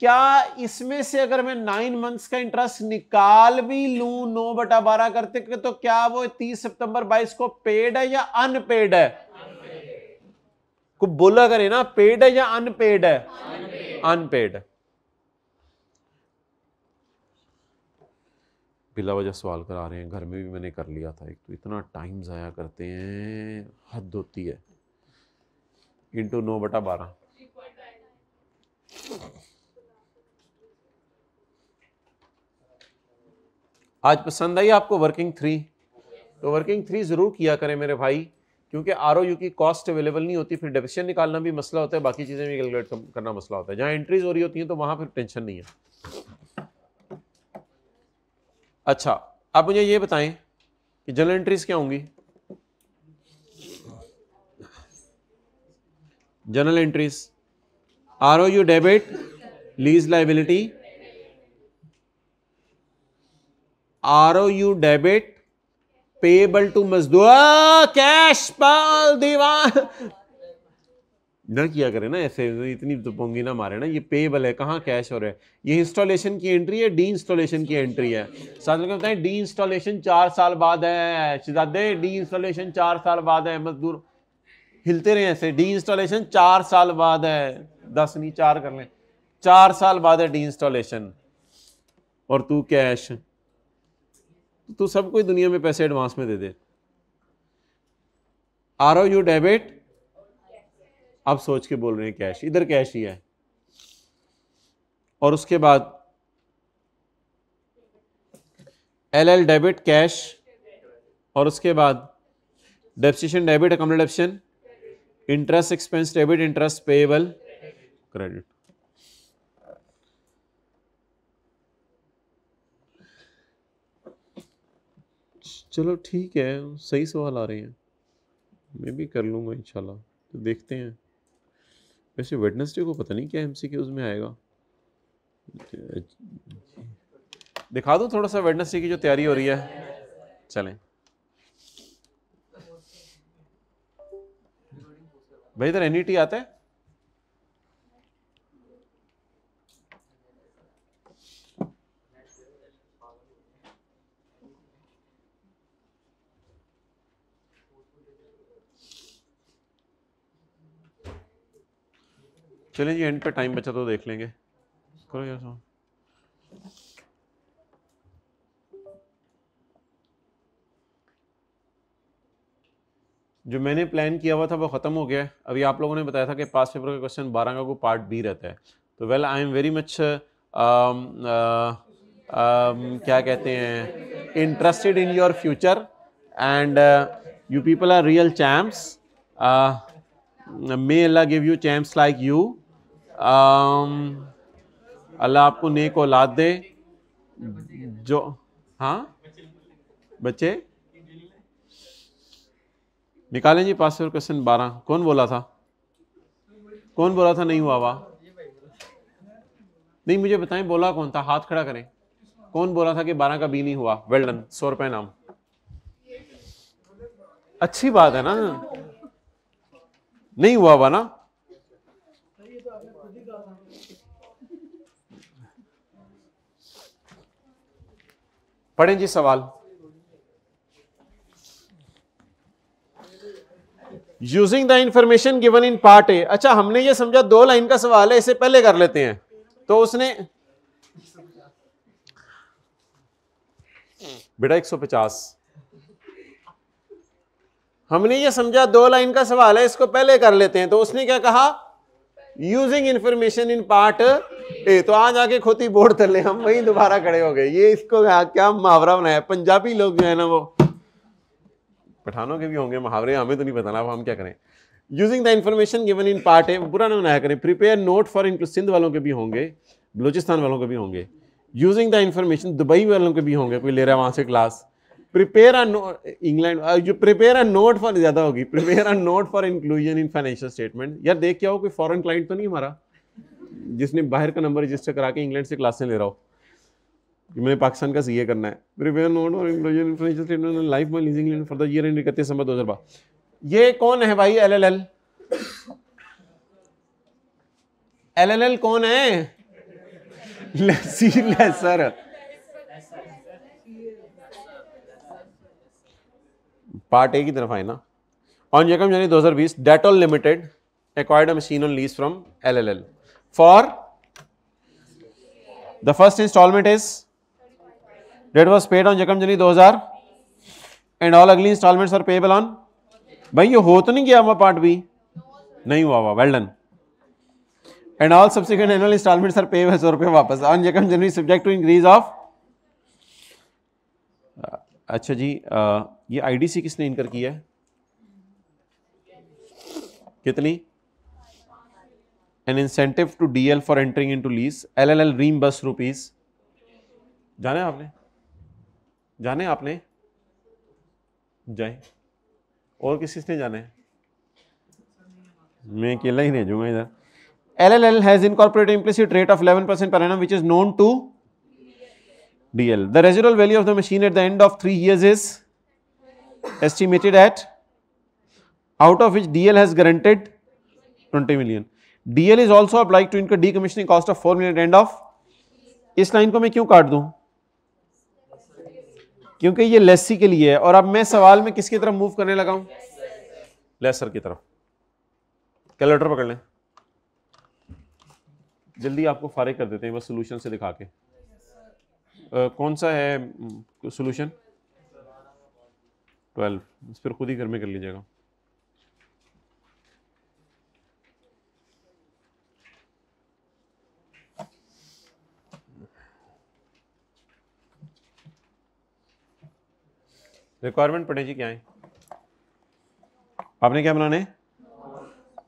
क्या इसमें से अगर मैं नाइन मंथ्स का इंटरेस्ट निकाल भी लू नौ बटा बारह करते तो क्या वो तीस सितंबर बाईस को पेड है या अनपेड है को बोला करें ना पेड है या अनपेड है अनपेड बिला वजह सवाल करा रहे हैं घर में भी मैंने कर लिया था एक तो इतना टाइम जाया करते हैं हद होती है इंटू नौ बटा बारह आज पसंद आई आपको वर्किंग थ्री तो वर्किंग थ्री ज़रूर किया करें मेरे भाई क्योंकि आर की कॉस्ट अवेलेबल नहीं होती फिर डेफिशन निकालना भी मसला होता है बाकी चीज़ें भी कैलकुलेट करना मसला होता है जहाँ एंट्रीज हो रही होती हैं तो वहाँ फिर टेंशन नहीं है अच्छा आप मुझे ये बताएं कि जनरल एंट्रीज क्या होंगी journal entries R O U debit lease liability R O U debit payable to मजदूर कैश पाल दीवान ना किया करें ना ऐसे इतनी दुपोंगी तो ना मारे ना ये पेबल है कहाँ कैश हो रहा है ये इंस्टॉलेशन की एंट्री है डी इंस्टॉलेशन की एंट्री है साथ में कहते हैं डी इंस्टॉलेशन चार साल बाद है शिजादे डी इंस्टॉलेशन चार साल बाद है मजदूर हिलते रहे ऐसे डी इंस्टॉलेशन चार साल बाद है दस नहीं चार कर लें चार साल बाद है डी इंस्टॉलेशन और तू कैश तो तू सबको ही दुनिया में पैसे एडवांस में दे दे आर ओ यू डेबिट आप सोच के बोल रहे हैं कैश इधर कैश ही है और उसके बाद एल एल डेबिट कैश और उसके बाद depreciation debit account depreciation interest expense debit interest payable credit चलो ठीक है सही सवाल आ रहे हैं मैं भी कर लूँगा इंशाल्लाह तो देखते हैं वैसे वेडनेसडे को पता नहीं क्या एम सी के उसमें आएगा दिखा दो थोड़ा सा वेडनेसडे की जो तैयारी हो रही है चलें भाई इधर एन e आता है चलिए जी एंड पे टाइम बचा तो देख लेंगे करो यार जो मैंने प्लान किया हुआ था वो ख़त्म हो गया है अभी आप लोगों ने बताया था कि पास पेपर का क्वेश्चन बारह का को पार्ट बी रहता है तो well I am very much क्या कहते हैं interested in your future and you people are real champs may अल्लाह give you champs like you Um, अल्लाह आपको नेक औलाद दे जो हाँ बच्चे निकालें जी पास क्वेश्चन बारह कौन बोला था कौन बोला था नहीं हुआ वाह नहीं मुझे बताएं बोला कौन था हाथ खड़ा करें कौन बोला था कि बारह का बी नहीं हुआ वेल डन सौ रुपए नाम अच्छी बात है ना नहीं हुआ हुआ ना पढ़ें जी सवाल using the information given in part A अच्छा हमने ये समझा दो लाइन का सवाल है इसे पहले कर लेते हैं तो उसने बेटा 150 हमने ये समझा दो लाइन का सवाल है इसको पहले कर लेते हैं तो उसने क्या कहा using information in part A तो आज आके खोती बोर्ड तले हम वहीं दोबारा खड़े हो गए ये इसको क्या मुहावरा बनाया पंजाबी लोग जो है ना वो पठानों के भी होंगे मुहावरे हमें तो नहीं पता ना अब हम क्या करें using the information given in part है बुरा ना बनाया करें prepare note for inclusion वालों के भी होंगे बलोचिस्तान वालों के भी होंगे यूजिंग द इन्फॉर्मेशन दुबई वालों के भी होंगे कोई ले रहा है वहाँ से क्लास प्रिपेयर अ इंग्लैंड जो प्रिपेयर अ नोट फॉर ज़्यादा होगी prepare a note for inclusion in financial statement यार देख क्या हो कोई फॉरन क्लाइंट तो नहीं हमारा जिसने बाहर का नंबर रजिस्टर करा के इंग्लैंड से क्लासें ले रहा हो कि मैंने पाकिस्तान का सीए करना है प्रिपेयर नोट और इंक्लूजन फाइनेंशियल स्टेटमेंट लाइफ में leasing for the year end इकतीस दिसंबर 2012 ये कौन है भाई L L L L L L कौन है लेसी लेसर पार्ट ए की तरफ आए ना ऑन यकम हजार बीस Dettol limited acquired a machine on lease from L L L for the first installment is that was paid on Jakam Jani 2000 and all ugly installments are payable on भाई ये हो तो नहीं गया हुआ पार्ट बी नहीं हुआ हुआ वेल्डन and all subsequent annual instalments are paid सौ रुपये वापस ऑन जकम January subject to increase of अच्छा जी आ, ये आईडीसी किसने इनकर किया है कितनी an incentive to D L for entering into lease L L L reimbursed rupees जाने आपने जाने आपने जाए और किसी ने जाने मैं अकेला ही नहीं जाऊंगा इधर L L L has incorporate implicit rate of eleven percent per annum which is known to D L the residual value of the machine at the end of three years is estimated at out of which D L has granted twenty million DL is also applied to incur decommissioning cost of four minute end of इस line को मैं क्यों काट दू क्योंकि ये लेसी के लिए है और अब मैं सवाल में किसकी तरफ मूव करने लगा हूं लेसर की तरफ कैलकुलेटर पकड़ लें जल्दी आपको फारिग कर देते हैं बस सोल्यूशन से दिखा के आ, कौन सा है हम्म, सोल्यूशन ट्वेल्व फिर खुद ही घर में कर लीजिएगा रिक्वायरमेंट पढ़े जी क्या है आपने क्या बनाने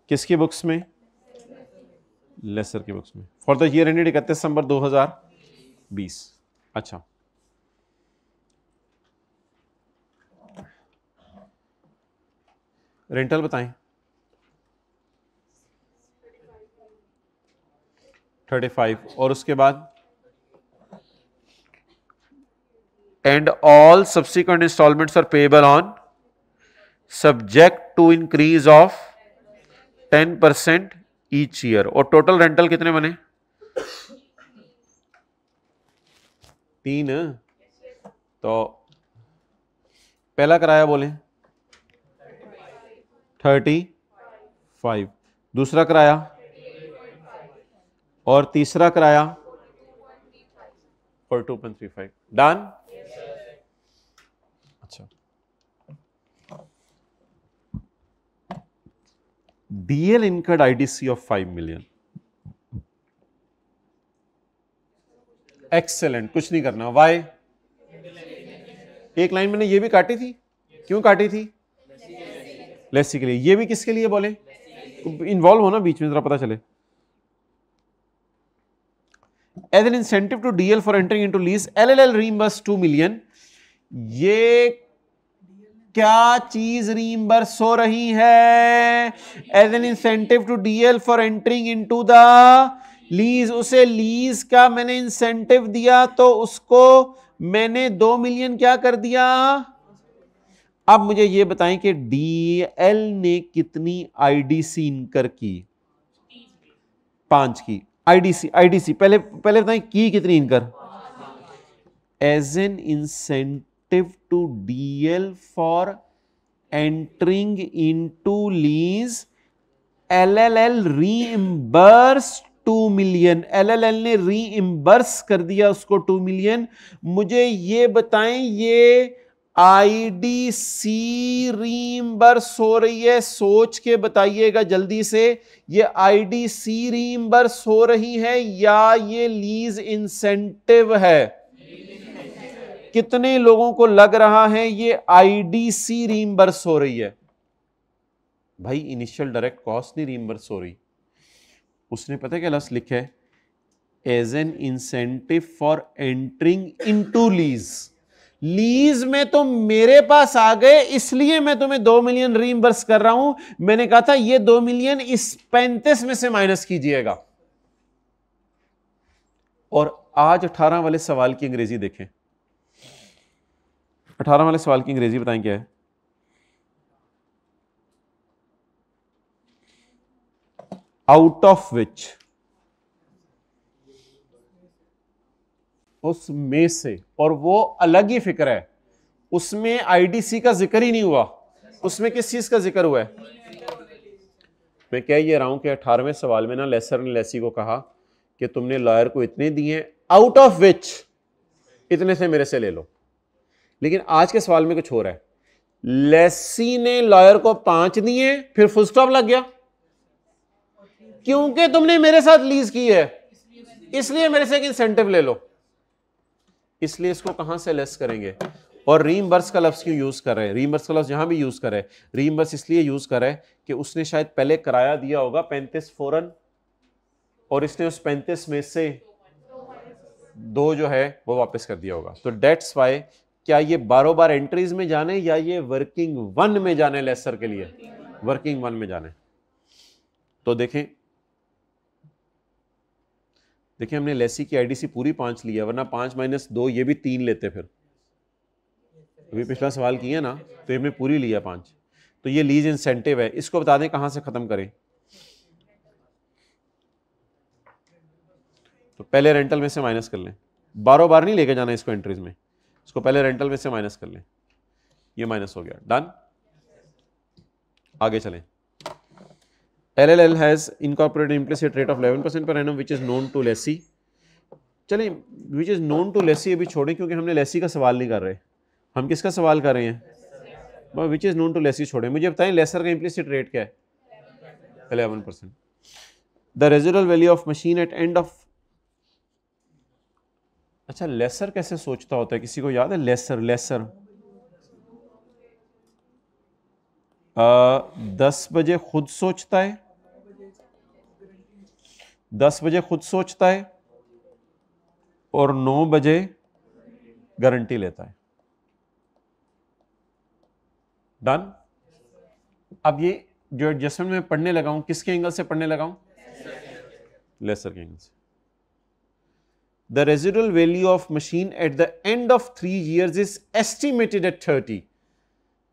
किसकी बुक्स में लेसर की बुक्स में फॉर द ईयर एंडेड इकतीस दिसंबर 2020 अच्छा रेंटल बताएं थर्टी फाइव और उसके बाद and all subsequent instalment are payable on subject to increase of ten percent each year और टोटल रेंटल कितने बने तीन तो पहला किराया बोले थर्टी फाइव दूसरा किराया और तीसरा किराया four two point three five done DL incurred IDC of 5 million. Excellent कुछ नहीं करना वाई एक लाइन मैंने ये भी काटी थी क्यों काटी थी लेसी के लिए ये भी किसके लिए बोले इन्वॉल्व होना बीच में जरा पता चले as an incentive to DL for entering into lease LLL reimburse two million ये क्या चीज रीम्बर्स हो रही है as an incentive to DL for entering into the lease उसे लीज का मैंने इंसेंटिव दिया तो उसको मैंने दो मिलियन क्या कर दिया अब मुझे ये बताएं कि डीएल ने कितनी आईडीसी इनकर की पांच की आईडीसी आईडीसी पहले पहले बताएं की कितनी incur as an incentive relative to DL for entering into lease LLL reimbursed two million LLL ने रीइम्बर्स कर दिया उसको टू मिलियन मुझे ये बताएं ये आईडीसी रीइम्बर्स हो रही है सोच के बताइएगा जल्दी से ये आईडीसी रीइम्बर्स हो रही है या ये लीज इंसेंटिव है कितने लोगों को लग रहा है ये आईडीसी रीमबर्स हो रही है भाई इनिशियल डायरेक्ट कॉस्ट नहीं रीमबर्स हो रही उसने पता क्या लस लिखा है as an incentive for entering into lease lease में तो मेरे पास आ गए इसलिए मैं तुम्हें दो मिलियन रीमबर्स कर रहा हूं मैंने कहा था ये दो मिलियन इस पैंतीस में से माइनस कीजिएगा और आज अठारह वाले सवाल की अंग्रेजी देखें अठारह वाले सवाल की अंग्रेज़ी बताएं क्या है आउट ऑफ विच उसमें से और वो अलग ही फिक्र है उसमें आईडीसी का जिक्र ही नहीं हुआ उसमें किस चीज का जिक्र हुआ है मैं कह ये रहा हूं कि अठारहवें सवाल में ना लेसर ने लेसी को कहा कि तुमने लॉयर को इतने दिए आउट ऑफ विच इतने से मेरे से ले लो लेकिन आज के सवाल में कुछ हो रहा है लेसी ने लॉयर को पांच दिए फिर फुल स्टॉप लग गया क्योंकि तुमने मेरे साथ लीज की है इसलिए मेरे से एक इंसेंटिव ले लो इसलिए इसको कहां से लेस करेंगे और रीमबर्स का लफ्ज़ क्यों यूज़ कर रहे हैं रीमबर्स का लफ्ज़ यहां भी यूज़ कर रहे हैं रीमबर्स इसलिए यूज़ कर रहे हैं कि उसने शायद पहले किराया दिया होगा पैंतीस फोरन और इसने उस पैंतीस में से दो जो है वो वापस कर दिया होगा तो डेट्स वाई क्या ये बारो बार एंट्रीज में जाने या ये वर्किंग वन में जाने लेसर के लिए वर्किंग वन में जाने तो देखें देखिए हमने लेसी की आईडीसी पूरी पांच ली है वरना पांच माइनस दो ये भी तीन लेते फिर अभी पिछला सवाल किया ना तो ये हमने पूरी लिया पांच तो ये लीज इंसेंटिव है इसको बता दें कहां से ख़त्म करें तो पहले रेंटल में से माइनस कर लें बारो बार नहीं लेके जाना इसको एंट्रीज में इसको पहले रेंटल में से माइनस कर लें ये माइनस हो गया डन आगे चलें L L L has incorporated implicit rate of 11 percent per annum which is known to lessee चलें which is known to lessee अभी छोड़ें क्योंकि हमने लेसी का सवाल नहीं कर रहे हम किसका सवाल कर रहे हैं which is known to lessee छोड़ें मुझे बताएं लेसर का इम्प्लिसिट रेट क्या है eleven percent the residual value of machine at end of अच्छा लेसर कैसे सोचता होता है किसी को याद है लेसर लेसर आ, दस बजे खुद सोचता है दस बजे खुद सोचता है और नौ बजे गारंटी लेता है डन अब ये जो एडजस्टमेंट में पढ़ने लगाऊं किसके एंगल से पढ़ने लगाऊं लेसर के एंगल से the residual value of machine at the end of 3 years is estimated at 30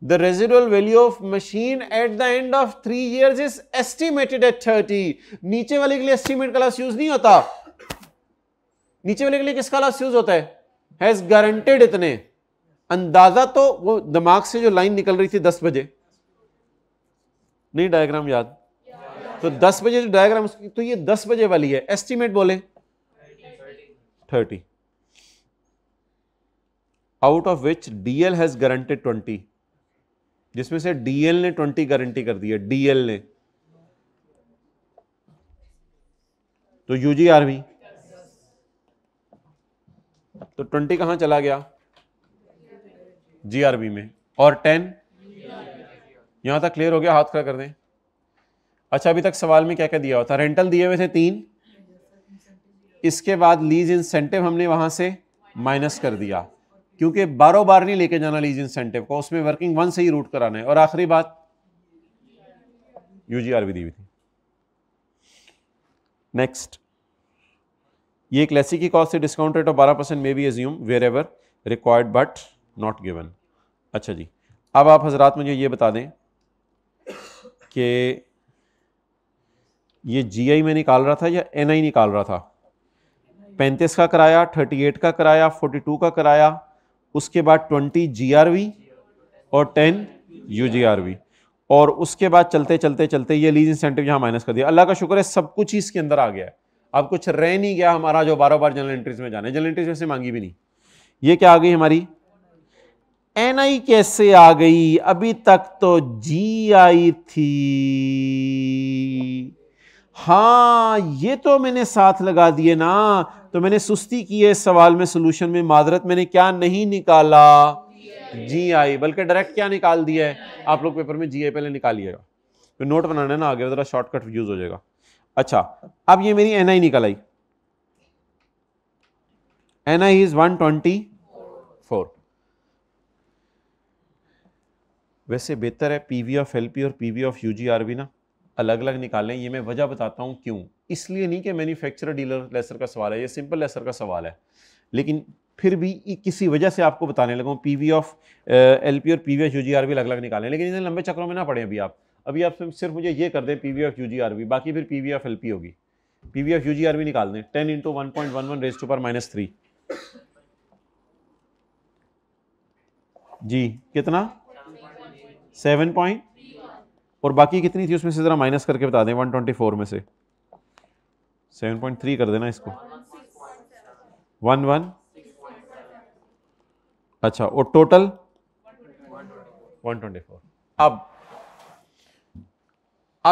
the residual value of machine at the end of 3 years is estimated at 30 नीचे वाले के लिए estimate का लफ्ज यूज नहीं होता नीचे वाले के लिए किसका लफ्ज यूज होता है हैज गारंटेड इतने अंदाजा तो वो दिमाग से जो लाइन निकल रही थी 10 बजे नहीं डायग्राम याद तो 10 बजे जो डायग्राम तो ये 10 बजे वाली है एस्टिमेट बोले 30 out of which DL has guaranteed 20 जिसमें से डीएल ने 20 गारंटी कर दी है डीएल ने तो यूजीआरवी तो 20 कहां चला गया जीआरबी में और 10 यहां तक क्लियर हो गया हाथ खड़ा कर दें अच्छा अभी तक सवाल में क्या क्या दिया होता था रेंटल दिए हुए थे तीन इसके बाद लीज इंसेंटिव हमने वहां से माइनस कर दिया क्योंकि बारो बार नहीं लेके जाना लीज इंसेंटिव को उसमें वर्किंग वन से ही रूट कराना है और आखिरी बात यूजीआर भी दी हुई थी नेक्स्ट ये क्लैसी की कॉस्ट से डिस्काउंट रेट ऑफ बारह percent may be assume wherever required but not given अच्छा जी अब आप हजरात मुझे ये बता दें कि ये जीआई में निकाल रहा था या एनआई निकाल रहा था पैंतीस का कराया थर्टी एट का कराया फोर्टी टू का कराया उसके बाद ट्वेंटी जी और टेन यू और उसके बाद चलते चलते चलते ये लीज इंसेंटिव यहाँ माइनस कर दिया अल्लाह का शुक्र है सब कुछ ही इसके अंदर आ गया है अब कुछ रह नहीं गया हमारा जो बारह बार जनरल एंट्रीज में जाना है जनरल एंट्रीज में से मांगी भी नहीं ये क्या आ गई हमारी एन आई कैसे आ गई अभी तक तो जी आई थी हाँ ये तो मैंने साथ लगा दिए ना तो मैंने सुस्ती की है इस सवाल में सोल्यूशन में मादरत मैंने क्या नहीं निकाला जी आई बल्कि डायरेक्ट क्या निकाल दिया है आप लोग पेपर में जी आई पहले निकालिएगा फिर नोट बनाना ना आगे जरा शॉर्टकट यूज हो जाएगा अच्छा अब ये मेरी एन आई निकल आई N I is one twenty four वैसे बेहतर है पीवी ऑफ एलपी और पीवी ऑफ यूजी भी ना अलग अलग निकालें ये मैं वजह बताता हूँ क्यों इसलिए नहीं कि मैन्युफैक्चरर डीलर लेसर का सवाल है या सिंपल लेसर का सवाल है लेकिन फिर भी किसी वजह से आपको बताने लगा P V of L P और पी वी भी अलग अलग निकालें लेकिन इतने लंबे चक्रों में ना पड़े अभी आप अभी आप सिर्फ मुझे ये कर दें पी एफ यू बाकी फिर P V F L P होगी पी वी एफ यू निकाल दें ten into one point one one raise to पर माइनस थ्री जी कितना सेवन पॉइंट और बाकी कितनी थी उसमें से ज़रा माइनस करके बता दें 124 में से 7.3 कर देना इसको वन वन अच्छा और टोटल 124 अब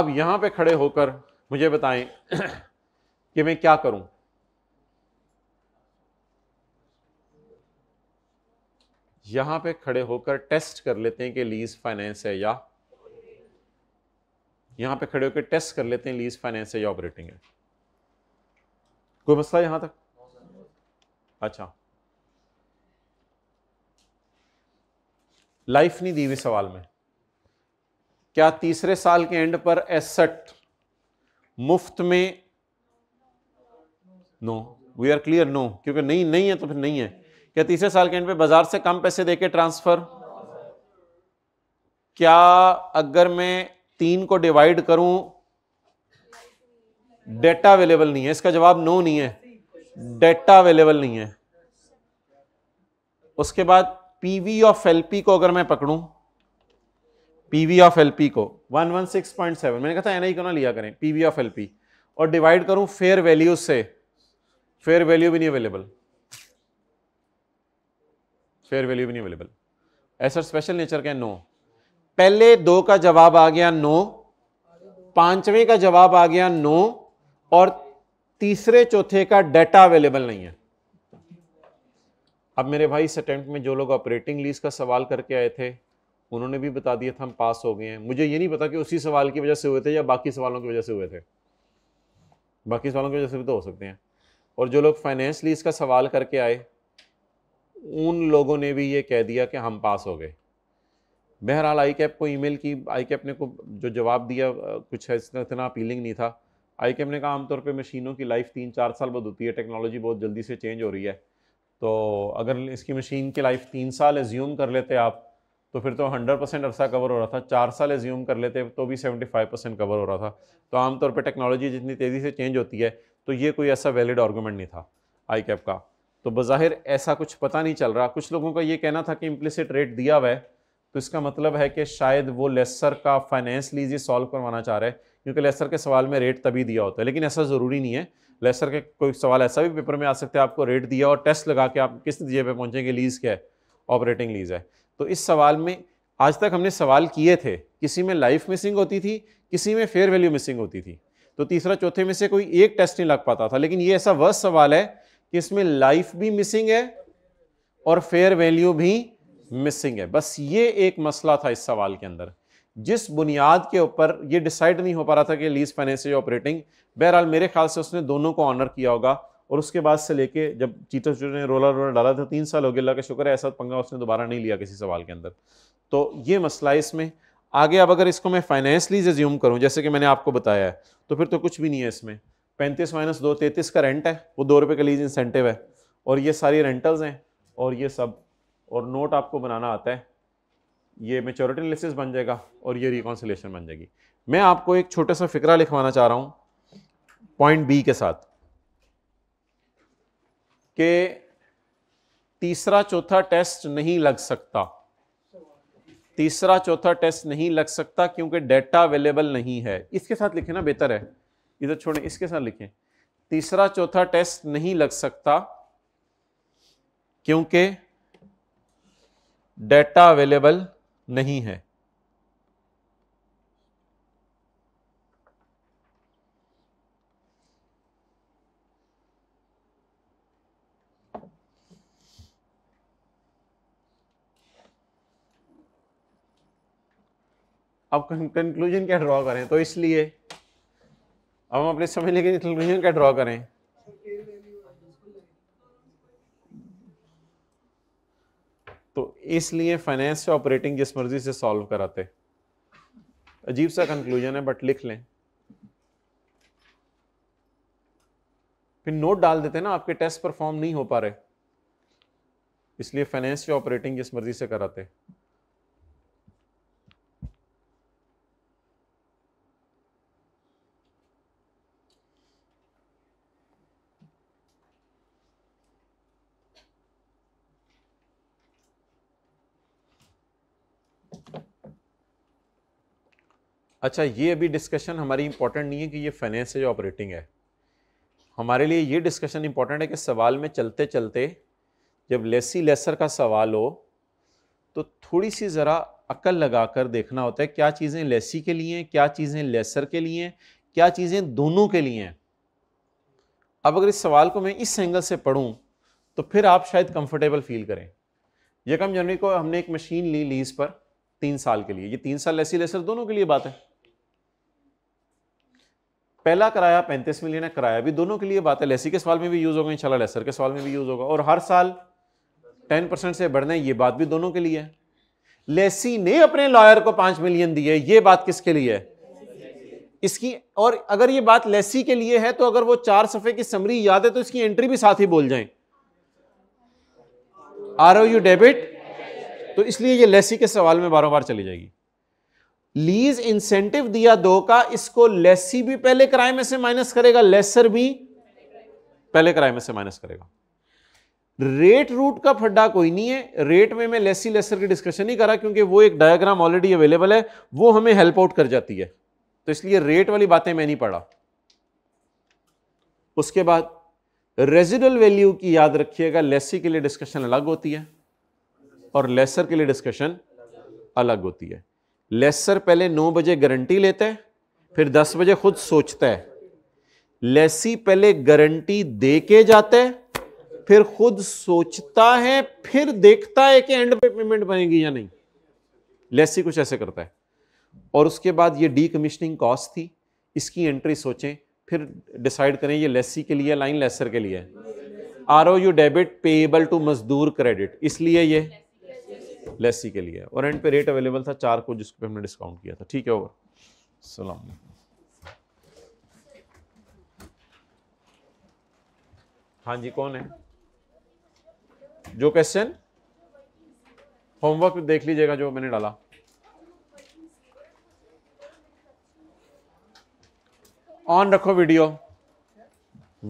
अब यहां पे खड़े होकर मुझे बताएं कि मैं क्या करूं यहां पे खड़े होकर टेस्ट कर लेते हैं कि लीज फाइनेंस है या यहां पे खड़े होकर टेस्ट कर लेते हैं लीज फाइनेंस है या ऑपरेटिंग है कोई मसला यहां तक अच्छा लाइफ नहीं दी हुई सवाल में क्या तीसरे साल के एंड पर एसेट मुफ्त में no we are clear no क्योंकि नहीं नहीं है तो फिर नहीं है क्या तीसरे साल के एंड पे बाजार से कम पैसे देके ट्रांसफर क्या अगर मैं तीन को डिवाइड करूं डेटा अवेलेबल नहीं है इसका जवाब नो नहीं है डेटा अवेलेबल नहीं है उसके बाद पीवी ऑफ एलपी को अगर मैं पकड़ूं पीवी ऑफ एलपी को 116.7 मैंने कहा था एनआई को ना लिया करें पीवी ऑफ एलपी और डिवाइड करूं फेयर वैल्यू से फेयर वैल्यू भी नहीं अवेलेबल फेयर वैल्यू भी नहीं अवेलेबल ऐसा स्पेशल नेचर का नो पहले दो का जवाब आ गया नो पांचवें का जवाब आ गया नो और तीसरे चौथे का डाटा अवेलेबल नहीं है अब मेरे भाई इस अटैम्प्ट में जो लोग ऑपरेटिंग लीज का सवाल करके आए थे उन्होंने भी बता दिया था हम पास हो गए हैं मुझे ये नहीं पता कि उसी सवाल की वजह से हुए थे या बाकी सवालों की वजह से हुए थे बाकी सवालों की वजह से भी तो हो सकते हैं और जो लोग फाइनेंस लीज का सवाल करके आए उन लोगों ने भी ये कह दिया कि हम पास हो गए बहरहाल आई कैप को ईमेल की आई कैप ने को जो जवाब दिया कुछ है इतना अपीलिंग नहीं था आई कैप ने कहा आमतौर पर मशीनों की लाइफ तीन चार साल बाद होती है टेक्नोलॉजी बहुत जल्दी से चेंज हो रही है तो अगर इसकी मशीन की लाइफ तीन साल एज्यूम कर लेते आप तो फिर तो हंड्रेड परसेंट अरसा कवर हो रहा था चार साल एज्यूम कर लेते तो भी सेवेंटी फाइव परसेंट कवर हो रहा था तो आमतौर पर टेक्नोलॉजी जितनी तेज़ी से चेंज होती है तो ये कोई ऐसा वैलिड आर्गूमेंट नहीं था आई कैप का तो बज़ाहिर ऐसा कुछ पता नहीं चल रहा कुछ लोगों का ये कहना था कि इम्प्लिसिट रेट दिया हुआ है तो इसका मतलब है कि शायद वो लेसर का फाइनेंस लीजिए सॉल्व करवाना चाह रहे हैं क्योंकि लेसर के सवाल में रेट तभी दिया होता है लेकिन ऐसा ज़रूरी नहीं है लेसर के कोई सवाल ऐसा भी पेपर में आ सकता है आपको रेट दिया और टेस्ट लगा के आप किस नतीजे पर पहुँचेंगे लीज़ क्या है ऑपरेटिंग लीज़ है तो इस सवाल में आज तक हमने सवाल किए थे किसी में लाइफ मिसिंग होती थी किसी में फेयर वैल्यू मिसिंग होती थी तो तीसरा चौथे में से कोई एक टेस्ट नहीं लग पाता था लेकिन ये ऐसा वर्ष सवाल है कि इसमें लाइफ भी मिसिंग है और फेयर वैल्यू भी मिसिंग है बस ये एक मसला था इस सवाल के अंदर जिस बुनियाद के ऊपर ये डिसाइड नहीं हो पा रहा था कि लीज फाइनेंस या ऑपरेटिंग बहरहाल मेरे ख्याल से उसने दोनों को ऑनर किया होगा और उसके बाद से लेके जब चीटर चूटर ने रोला रोला डाला था तीन साल हो गया अल्लाह का शुक्र है ऐसा पंगा उसने दोबारा नहीं लिया किसी सवाल के अंदर तो ये मसला इसमें आगे अब अगर इसको मैं फाइनेंस लीज एज्यूम करूँ जैसे कि मैंने आपको बताया है तो फिर तो कुछ भी नहीं है इसमें पैंतीस माइनस दो तैंतीस का रेंट है वो दो रुपये का लीज इंसेंटिव है और ये सारी रेंटल्स हैं और ये सब और नोट आपको बनाना आता है ये मेचोरिटी एनालिसिस बन जाएगा और ये रिकॉन्सिलेशन बन जाएगी मैं आपको एक छोटा सा फिक्रा लिखवाना चाह रहा हूँ पॉइंट बी के साथ के तीसरा चौथा टेस्ट नहीं लग सकता तीसरा चौथा टेस्ट नहीं लग सकता क्योंकि डेटा अवेलेबल नहीं है इसके साथ लिखें ना बेहतर है इधर छोड़ें इसके साथ लिखें तीसरा चौथा टेस्ट नहीं लग सकता क्योंकि डेटा अवेलेबल नहीं है अब कंक्लूजन क्या ड्रॉ करें तो इसलिए अब हम अपने समय लेके कंक्लूजन क्या ड्रॉ करें तो इसलिए फाइनेंस से ऑपरेटिंग जिस मर्जी से सॉल्व कराते अजीब सा कंक्लूजन है बट लिख लें फिर नोट डाल देते ना आपके टेस्ट परफॉर्म नहीं हो पा रहे इसलिए फाइनेंस से ऑपरेटिंग जिस मर्जी से कराते अच्छा ये अभी डिस्कशन हमारी इंपॉर्टेंट नहीं है कि ये फाइनेंस है या ऑपरेटिंग है हमारे लिए ये डिस्कशन इंपॉर्टेंट है कि सवाल में चलते चलते जब लेसी लेसर का सवाल हो तो थोड़ी सी ज़रा अकल लगा कर देखना होता है क्या चीज़ें लेसी के लिए हैं क्या चीज़ें लेसर के लिए हैं क्या चीज़ें दोनों के लिए हैं अब अगर इस सवाल को मैं इस एंगल से पढ़ूँ तो फिर आप शायद कंफर्टेबल फील करें यकम जनवरी को हमने एक मशीन ली लीज पर तीन साल के लिए ये तीन साल लेसी लेसर दोनों के लिए बात है पहला कराया पैंतीस मिलियन है कराया भी दोनों के लिए बात है लेसी के सवाल में भी यूज़ होगा इंशाल्लाह लेसर के सवाल में भी यूज़ होगा और हर साल टेन परसेंट से बढ़ना है ये बात भी दोनों के लिए है लेसी ने अपने लॉयर को पाँच मिलियन दिए ये बात किसके लिए है इसकी और अगर ये बात लेसी के लिए है तो अगर वो चार सफ़े की समरी याद है तो इसकी एंट्री भी साथ ही बोल जाए आर ओ यू डेबिट तो इसलिए ये लेसी के सवाल में बारह बार चली जाएगी लीज इंसेंटिव दिया दो का इसको लेसी भी पहले किराए में से माइनस करेगा लेसर भी पहले किराए में से माइनस करेगा रेट रूट का फड्डा कोई नहीं है रेट में मैं लेसी लेसर की डिस्कशन नहीं करा क्योंकि वो एक डायग्राम ऑलरेडी अवेलेबल है वो हमें हेल्प आउट कर जाती है तो इसलिए रेट वाली बातें मैं नहीं पढ़ा उसके बाद रेजिडल वैल्यू की याद रखिएगा लेसी के लिए डिस्कशन अलग होती है और लेसर के लिए डिस्कशन अलग होती है लेसर पहले नौ बजे गारंटी लेता है फिर दस बजे खुद सोचता है लेसी पहले गारंटी दे के जाता है फिर खुद सोचता है फिर देखता है कि एंड पे पेमेंट बनेगी या नहीं लेसी कुछ ऐसे करता है और उसके बाद ये डी कमिश्निंग कॉस्ट थी इसकी एंट्री सोचें फिर डिसाइड करें ये लेसी के लिए लाइन लेसर के लिए R O U debit payable to मजदूर क्रेडिट इसलिए ये लेसी के लिए और एंड पे रेट अवेलेबल था चार को पर हमने डिस्काउंट किया था ठीक है ओवर सलाम हाँ जी कौन है जो क्वेश्चन होमवर्क देख लीजिएगा जो मैंने डाला ऑन रखो वीडियो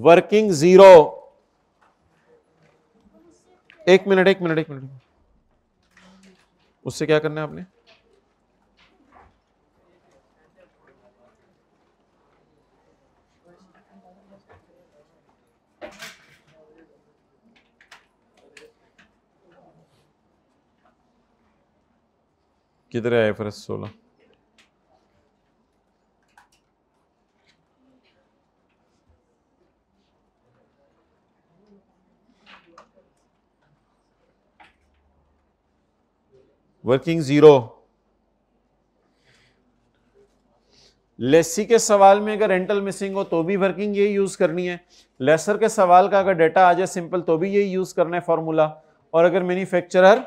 वर्किंग जीरो एक मिनट एक मिनट एक मिनट उससे क्या करना है आपने किधर आया फिर सोलह वर्किंग ज़ीरो लेसी के सवाल में अगर रेंटल मिसिंग हो तो भी वर्किंग यही यूज़ करनी है लेसर के सवाल का अगर डाटा आ जाए सिंपल तो भी यही यूज़ करना है फॉर्मूला और अगर मैन्युफैक्चरर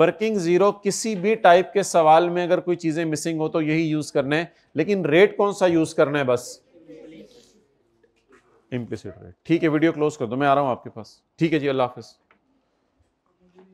वर्किंग ज़ीरो किसी भी टाइप के सवाल में अगर कोई चीज़ें मिसिंग हो तो यही यूज़ करना है लेकिन रेट कौन सा यूज़ करना है बस इम्प्लिसिट रेट ठीक है वीडियो क्लोज कर दो मैं आ रहा हूं आपके पास ठीक है जी अल्लाह हाफिज़